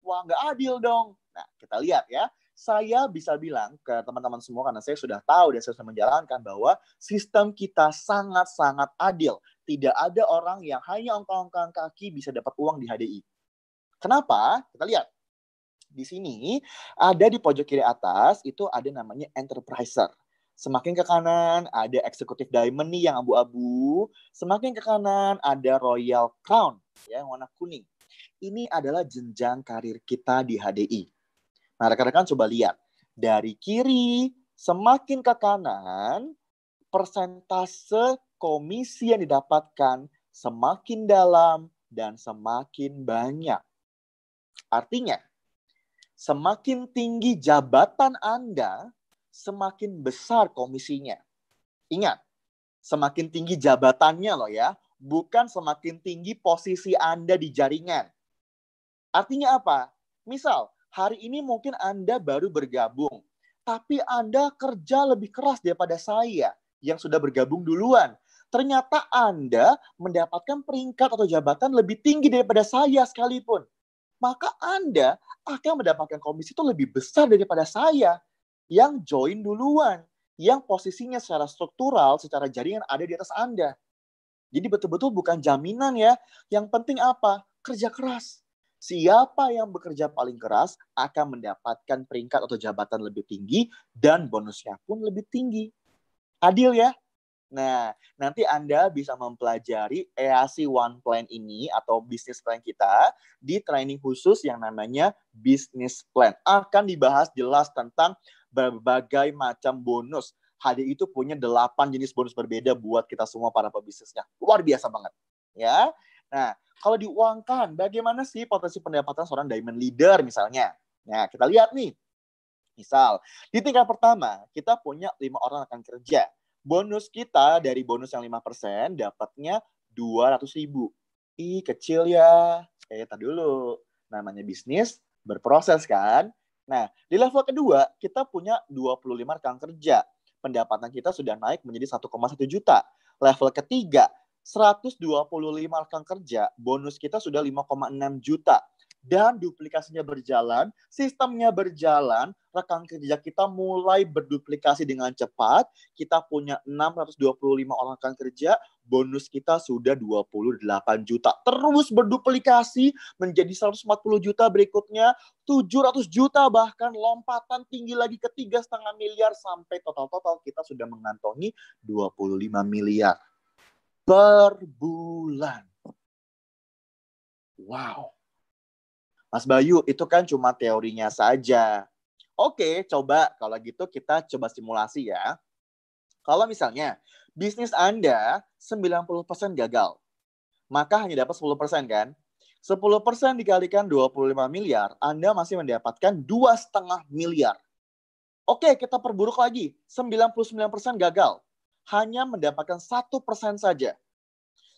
Wah, nggak adil dong. Nah, kita lihat ya. Saya bisa bilang ke teman-teman semua karena saya sudah tahu dan saya sudah menjalankan bahwa sistem kita sangat-sangat adil. Tidak ada orang yang hanya ongkang-ongkang kaki bisa dapat uang di HDI. Kenapa? Kita lihat. Di sini ada di pojok kiri atas itu ada namanya enterpriser. Semakin ke kanan ada eksekutif diamond nih yang abu-abu, semakin ke kanan ada royal crown ya yang warna kuning. Ini adalah jenjang karir kita di HDI. Nah, rekan-rekan coba lihat. Dari kiri semakin ke kanan, persentase komisi yang didapatkan semakin dalam dan semakin banyak. Artinya, Semakin tinggi jabatan Anda, semakin besar komisinya. Ingat, semakin tinggi jabatannya loh ya, bukan semakin tinggi posisi Anda di jaringan. Artinya apa? Misal, hari ini mungkin Anda baru bergabung, tapi Anda kerja lebih keras daripada saya yang sudah bergabung duluan. Ternyata Anda mendapatkan peringkat atau jabatan lebih tinggi daripada saya sekalipun maka Anda akan mendapatkan komisi itu lebih besar daripada saya yang join duluan, yang posisinya secara struktural, secara jaringan ada di atas Anda. Jadi betul-betul bukan jaminan ya. Yang penting apa? Kerja keras. Siapa yang bekerja paling keras akan mendapatkan peringkat atau jabatan lebih tinggi dan bonusnya pun lebih tinggi. Adil ya? Nah, nanti Anda bisa mempelajari EAC One Plan ini atau bisnis plan kita di training khusus yang namanya Business Plan. Akan dibahas jelas tentang berbagai macam bonus. HDI itu punya 8 jenis bonus berbeda buat kita semua para pebisnisnya. Luar biasa banget. ya. Nah, kalau diuangkan, bagaimana sih potensi pendapatan seorang diamond leader misalnya? Nah, kita lihat nih. Misal, di tingkat pertama, kita punya lima orang akan kerja bonus kita dari bonus yang 5% dapatnya 200 ribu. Ih, kecil ya. Eh, tadi dulu. Namanya bisnis, berproses kan? Nah, di level kedua, kita punya 25 rekan kerja. Pendapatan kita sudah naik menjadi 1,1 juta. Level ketiga, 125 rekan kerja, bonus kita sudah 5,6 juta dan duplikasinya berjalan, sistemnya berjalan, rekan kerja kita mulai berduplikasi dengan cepat. Kita punya 625 orang rekan kerja, bonus kita sudah 28 juta. Terus berduplikasi menjadi 140 juta berikutnya, 700 juta bahkan lompatan tinggi lagi ke 3,5 setengah miliar sampai total-total kita sudah mengantongi 25 miliar per bulan. Wow Mas Bayu, itu kan cuma teorinya saja. Oke, coba kalau gitu kita coba simulasi ya. Kalau misalnya bisnis Anda 90% gagal, maka hanya dapat 10% kan? 10% dikalikan 25 miliar, Anda masih mendapatkan 2,5 miliar. Oke, kita perburuk lagi. 99% gagal. Hanya mendapatkan 1% saja.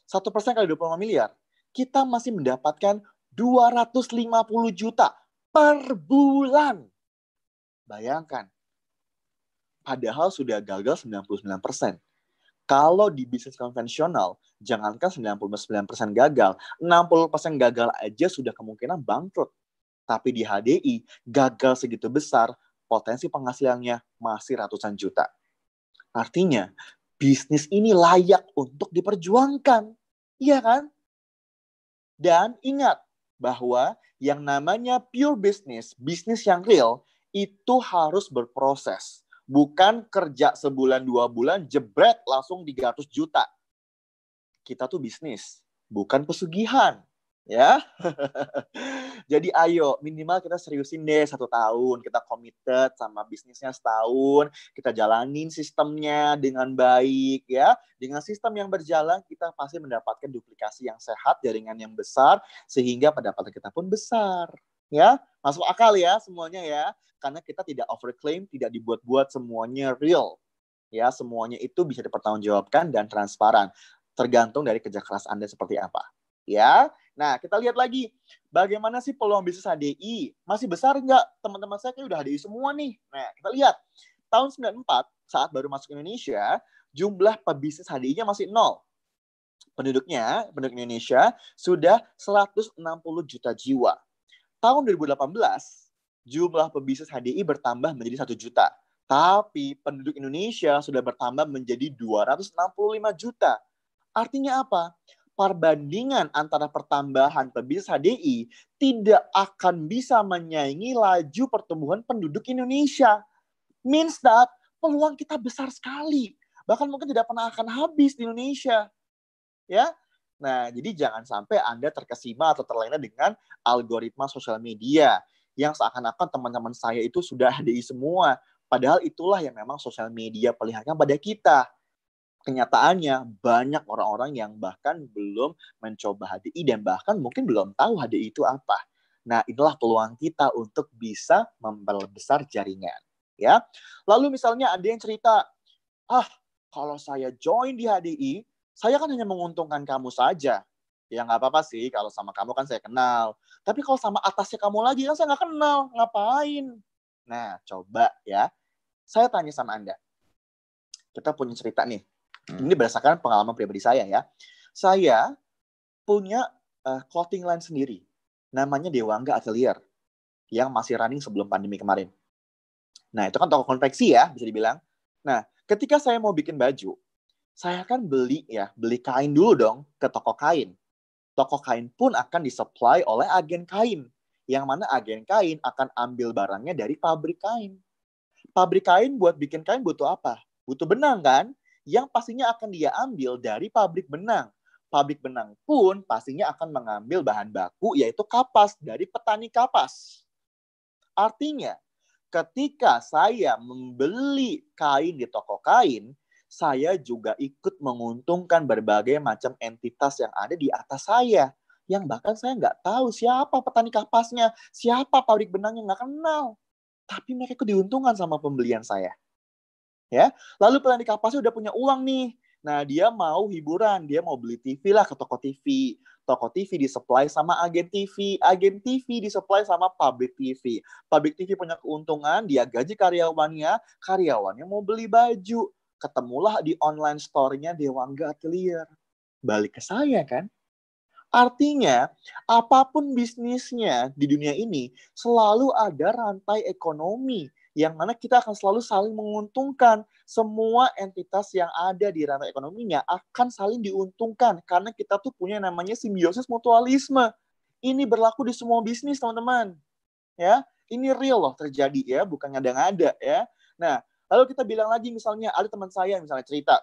1% kali 25 miliar. Kita masih mendapatkan 250 juta per bulan. Bayangkan. Padahal sudah gagal 99%. Kalau di bisnis konvensional, jangankan 99% gagal, 60% gagal aja sudah kemungkinan bangkrut. Tapi di HDI, gagal segitu besar, potensi penghasilannya masih ratusan juta. Artinya, bisnis ini layak untuk diperjuangkan. Iya kan? Dan ingat, bahwa yang namanya pure business, bisnis yang real, itu harus berproses. Bukan kerja sebulan dua bulan, jebret langsung 300 juta. Kita tuh bisnis, bukan pesugihan ya. Jadi ayo minimal kita seriusin deh satu tahun kita komited sama bisnisnya setahun kita jalanin sistemnya dengan baik ya dengan sistem yang berjalan kita pasti mendapatkan duplikasi yang sehat jaringan yang besar sehingga pendapatan kita pun besar ya masuk akal ya semuanya ya karena kita tidak overclaim tidak dibuat-buat semuanya real ya semuanya itu bisa dipertanggungjawabkan dan transparan tergantung dari kerja keras anda seperti apa ya Nah, kita lihat lagi bagaimana sih peluang bisnis HDI? Masih besar nggak? Teman-teman saya kan udah HDI semua nih. Nah, kita lihat. Tahun 94 saat baru masuk Indonesia, jumlah pebisnis HDI-nya masih nol. Penduduknya, penduduk Indonesia sudah 160 juta jiwa. Tahun 2018, jumlah pebisnis HDI bertambah menjadi 1 juta. Tapi penduduk Indonesia sudah bertambah menjadi 265 juta. Artinya apa? perbandingan antara pertambahan pebisnis HDI tidak akan bisa menyaingi laju pertumbuhan penduduk Indonesia. Means that peluang kita besar sekali. Bahkan mungkin tidak pernah akan habis di Indonesia. Ya. Nah, jadi jangan sampai Anda terkesima atau terlena dengan algoritma sosial media yang seakan-akan teman-teman saya itu sudah HDI semua. Padahal itulah yang memang sosial media perlihatkan pada kita kenyataannya banyak orang-orang yang bahkan belum mencoba HDI dan bahkan mungkin belum tahu HDI itu apa. Nah, inilah peluang kita untuk bisa memperbesar jaringan, ya. Lalu misalnya ada yang cerita, "Ah, kalau saya join di HDI, saya kan hanya menguntungkan kamu saja." Ya nggak apa-apa sih kalau sama kamu kan saya kenal. Tapi kalau sama atasnya kamu lagi kan saya nggak kenal, ngapain? Nah, coba ya. Saya tanya sama Anda. Kita punya cerita nih ini berdasarkan pengalaman pribadi saya ya. Saya punya uh, clothing line sendiri. Namanya Dewangga Atelier yang masih running sebelum pandemi kemarin. Nah, itu kan toko konveksi ya, bisa dibilang. Nah, ketika saya mau bikin baju, saya kan beli ya, beli kain dulu dong ke toko kain. Toko kain pun akan disuplai oleh agen kain, yang mana agen kain akan ambil barangnya dari pabrik kain. Pabrik kain buat bikin kain butuh apa? Butuh benang kan? yang pastinya akan dia ambil dari pabrik benang. Pabrik benang pun pastinya akan mengambil bahan baku yaitu kapas dari petani kapas. Artinya, ketika saya membeli kain di toko kain, saya juga ikut menguntungkan berbagai macam entitas yang ada di atas saya. Yang bahkan saya nggak tahu siapa petani kapasnya, siapa pabrik benangnya nggak kenal. Tapi mereka ikut diuntungkan sama pembelian saya ya. Lalu pelan di kapasnya udah punya uang nih. Nah, dia mau hiburan, dia mau beli TV lah ke toko TV. Toko TV disuplai sama agen TV, agen TV disuplai sama public TV. Public TV punya keuntungan, dia gaji karyawannya, karyawannya mau beli baju. Ketemulah di online store-nya Dewangga Atelier. Balik ke saya kan? Artinya, apapun bisnisnya di dunia ini, selalu ada rantai ekonomi yang mana kita akan selalu saling menguntungkan. Semua entitas yang ada di rantai ekonominya akan saling diuntungkan karena kita tuh punya namanya simbiosis mutualisme. Ini berlaku di semua bisnis, teman-teman. Ya, ini real loh terjadi ya, bukan ngada-ngada ya. Nah, lalu kita bilang lagi misalnya ada teman saya misalnya cerita,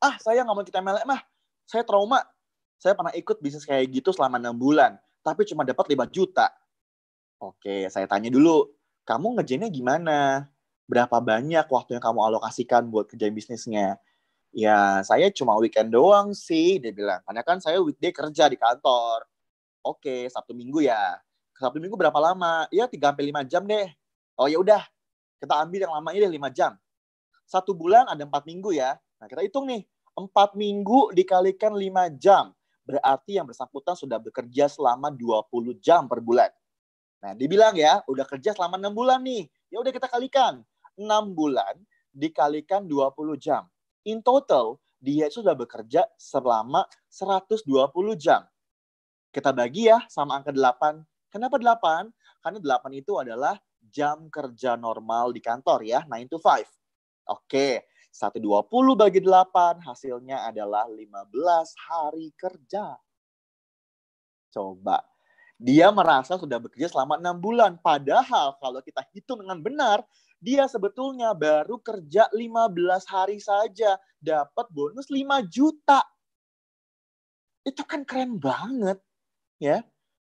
ah saya nggak mau kita melek mah, saya trauma, saya pernah ikut bisnis kayak gitu selama enam bulan, tapi cuma dapat 5 juta. Oke, saya tanya dulu, kamu ngerjainnya gimana? Berapa banyak waktu yang kamu alokasikan buat kerja bisnisnya? Ya, saya cuma weekend doang sih, dia bilang. Karena kan saya weekday kerja di kantor. Oke, Sabtu Minggu ya. Sabtu Minggu berapa lama? Ya, 3 sampai 5 jam deh. Oh ya udah, kita ambil yang lamanya deh 5 jam. Satu bulan ada 4 minggu ya. Nah, kita hitung nih. 4 minggu dikalikan 5 jam. Berarti yang bersangkutan sudah bekerja selama 20 jam per bulan. Nah, dibilang ya, udah kerja selama 6 bulan nih. Ya udah kita kalikan. 6 bulan dikalikan 20 jam. In total, dia sudah bekerja selama 120 jam. Kita bagi ya sama angka 8. Kenapa 8? Karena 8 itu adalah jam kerja normal di kantor ya, 9 to 5. Oke, 120 bagi 8 hasilnya adalah 15 hari kerja. Coba dia merasa sudah bekerja selama enam bulan. Padahal kalau kita hitung dengan benar, dia sebetulnya baru kerja 15 hari saja. Dapat bonus 5 juta. Itu kan keren banget. ya.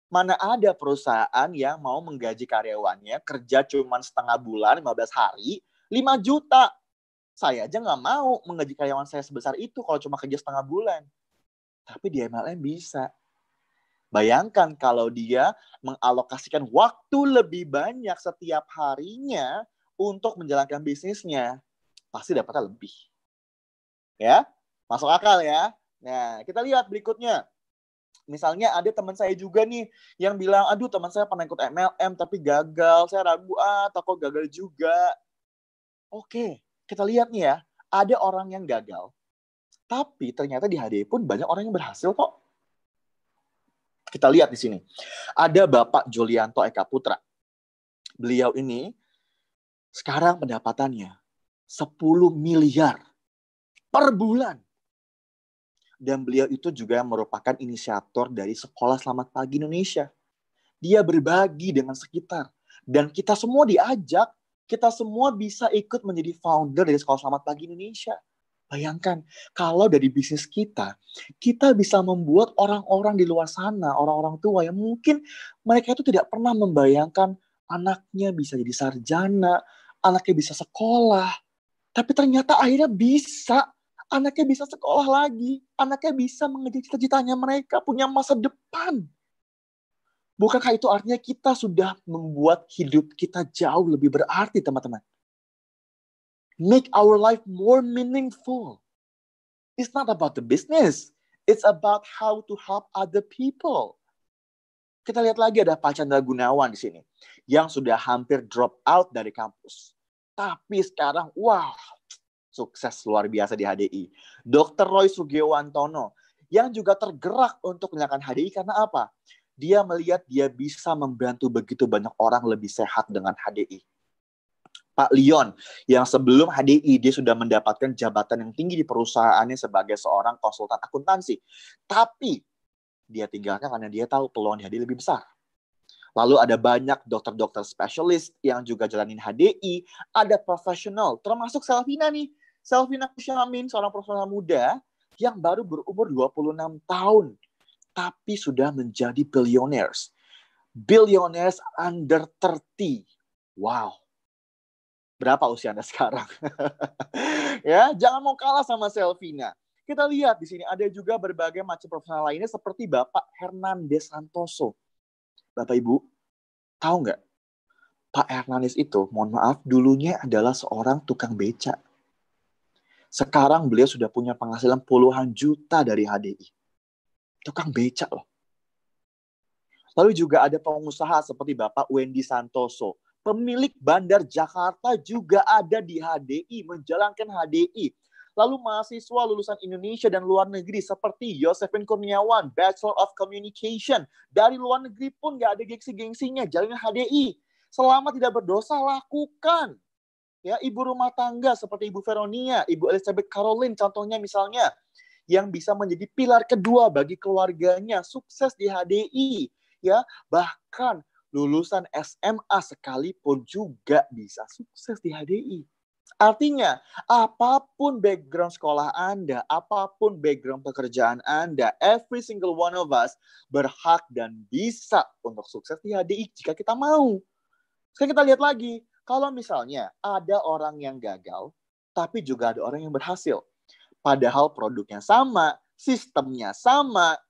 Mana ada perusahaan yang mau menggaji karyawannya kerja cuma setengah bulan, 15 hari, 5 juta. Saya aja nggak mau menggaji karyawan saya sebesar itu kalau cuma kerja setengah bulan. Tapi di MLM bisa Bayangkan kalau dia mengalokasikan waktu lebih banyak setiap harinya untuk menjalankan bisnisnya, pasti dapatnya lebih. Ya, masuk akal ya. Nah, kita lihat berikutnya. Misalnya ada teman saya juga nih yang bilang, aduh teman saya pernah ikut MLM tapi gagal, saya ragu ah takut gagal juga. Oke, kita lihat nih ya, ada orang yang gagal. Tapi ternyata di HDI pun banyak orang yang berhasil kok. Kita lihat di sini. Ada Bapak Julianto Eka Putra. Beliau ini sekarang pendapatannya 10 miliar per bulan. Dan beliau itu juga merupakan inisiator dari Sekolah Selamat Pagi Indonesia. Dia berbagi dengan sekitar. Dan kita semua diajak, kita semua bisa ikut menjadi founder dari Sekolah Selamat Pagi Indonesia Bayangkan kalau dari bisnis kita, kita bisa membuat orang-orang di luar sana, orang-orang tua yang mungkin mereka itu tidak pernah membayangkan anaknya bisa jadi sarjana, anaknya bisa sekolah, tapi ternyata akhirnya bisa anaknya bisa sekolah lagi, anaknya bisa mengejar cita-citanya mereka, punya masa depan. Bukankah itu artinya kita sudah membuat hidup kita jauh lebih berarti, teman-teman? make our life more meaningful. It's not about the business. It's about how to help other people. Kita lihat lagi ada Pak Chandra Gunawan di sini yang sudah hampir drop out dari kampus. Tapi sekarang wah sukses luar biasa di HDI. Dr. Roy Sugiwantono yang juga tergerak untuk menyalakan HDI karena apa? Dia melihat dia bisa membantu begitu banyak orang lebih sehat dengan HDI Pak Leon yang sebelum HDI dia sudah mendapatkan jabatan yang tinggi di perusahaannya sebagai seorang konsultan akuntansi. Tapi dia tinggalkan karena dia tahu peluang di HDI lebih besar. Lalu ada banyak dokter-dokter spesialis yang juga jalanin HDI, ada profesional termasuk Selvina nih. Selvina Kusyamin seorang profesional muda yang baru berumur 26 tahun tapi sudah menjadi billionaires. Billionaires under 30. Wow berapa usia Anda sekarang. ya, jangan mau kalah sama Selvina. Kita lihat di sini ada juga berbagai macam profesional lainnya seperti Bapak Hernandez Santoso. Bapak Ibu, tahu nggak? Pak Hernandez itu, mohon maaf, dulunya adalah seorang tukang becak. Sekarang beliau sudah punya penghasilan puluhan juta dari HDI. Tukang becak loh. Lalu juga ada pengusaha seperti Bapak Wendy Santoso Pemilik Bandar Jakarta juga ada di HDI, menjalankan HDI. Lalu mahasiswa lulusan Indonesia dan luar negeri seperti Yosefin Kurniawan, Bachelor of Communication. Dari luar negeri pun nggak ada gengsi-gengsinya, jalannya HDI. Selama tidak berdosa, lakukan. Ya, ibu rumah tangga seperti Ibu Veronia, Ibu Elizabeth Caroline contohnya misalnya yang bisa menjadi pilar kedua bagi keluarganya sukses di HDI ya bahkan lulusan SMA sekalipun juga bisa sukses di HDI. Artinya, apapun background sekolah Anda, apapun background pekerjaan Anda, every single one of us berhak dan bisa untuk sukses di HDI jika kita mau. Sekarang kita lihat lagi, kalau misalnya ada orang yang gagal, tapi juga ada orang yang berhasil. Padahal produknya sama, sistemnya sama,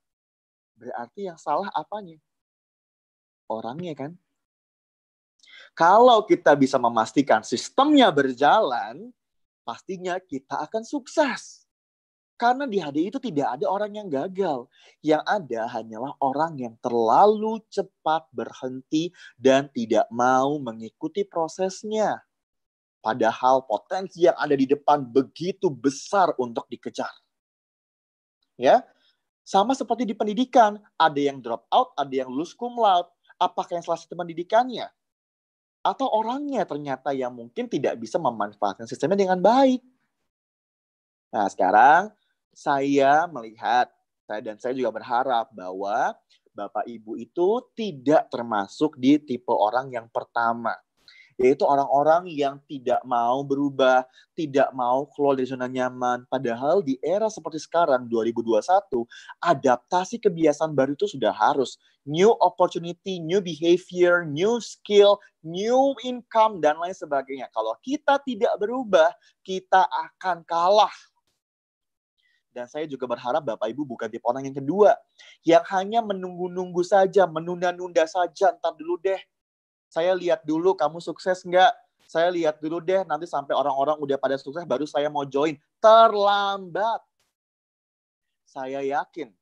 berarti yang salah apanya? orangnya kan. Kalau kita bisa memastikan sistemnya berjalan, pastinya kita akan sukses. Karena di HDI itu tidak ada orang yang gagal. Yang ada hanyalah orang yang terlalu cepat berhenti dan tidak mau mengikuti prosesnya. Padahal potensi yang ada di depan begitu besar untuk dikejar. Ya, sama seperti di pendidikan, ada yang drop out, ada yang lulus cum laude. Apakah yang salah sistem pendidikannya? Atau orangnya ternyata yang mungkin tidak bisa memanfaatkan sistemnya dengan baik? Nah, sekarang saya melihat, saya dan saya juga berharap bahwa Bapak Ibu itu tidak termasuk di tipe orang yang pertama yaitu orang-orang yang tidak mau berubah, tidak mau keluar dari zona nyaman. Padahal di era seperti sekarang 2021, adaptasi kebiasaan baru itu sudah harus new opportunity, new behavior, new skill, new income dan lain sebagainya. Kalau kita tidak berubah, kita akan kalah dan saya juga berharap Bapak Ibu bukan tipe orang yang kedua yang hanya menunggu-nunggu saja, menunda-nunda saja, entar dulu deh, saya lihat dulu kamu sukses nggak saya lihat dulu deh nanti sampai orang-orang udah pada sukses baru saya mau join terlambat saya yakin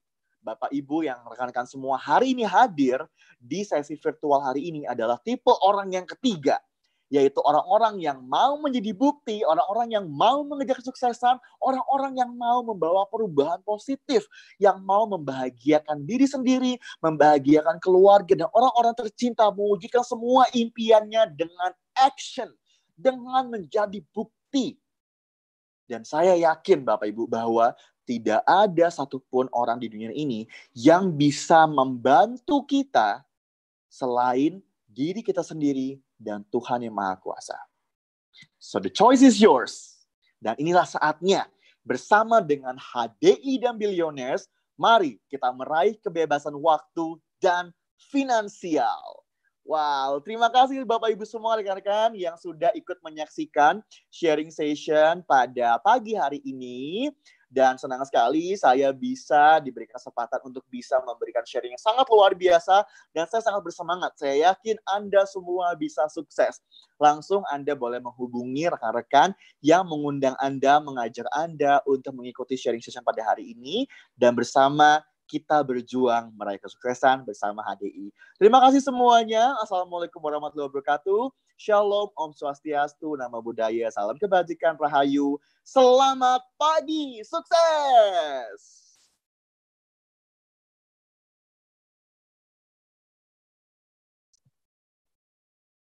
Bapak Ibu yang rekan-rekan semua hari ini hadir di sesi virtual hari ini adalah tipe orang yang ketiga yaitu orang-orang yang mau menjadi bukti, orang-orang yang mau mengejar kesuksesan, orang-orang yang mau membawa perubahan positif, yang mau membahagiakan diri sendiri, membahagiakan keluarga, dan orang-orang tercinta mewujudkan semua impiannya dengan action, dengan menjadi bukti. Dan saya yakin Bapak Ibu bahwa tidak ada satupun orang di dunia ini yang bisa membantu kita selain diri kita sendiri dan Tuhan yang Maha Kuasa. So the choice is yours. Dan inilah saatnya bersama dengan HDI dan Billionaires, mari kita meraih kebebasan waktu dan finansial. Wow, terima kasih Bapak Ibu semua rekan-rekan yang sudah ikut menyaksikan sharing session pada pagi hari ini dan senang sekali saya bisa diberikan kesempatan untuk bisa memberikan sharing yang sangat luar biasa dan saya sangat bersemangat. Saya yakin Anda semua bisa sukses. Langsung Anda boleh menghubungi rekan-rekan yang mengundang Anda, mengajar Anda untuk mengikuti sharing session pada hari ini dan bersama kita berjuang meraih kesuksesan bersama HDI. Terima kasih semuanya. Assalamualaikum warahmatullahi wabarakatuh. Shalom, Om Swastiastu, Nama Budaya, Salam Kebajikan, Rahayu. Selamat pagi, sukses!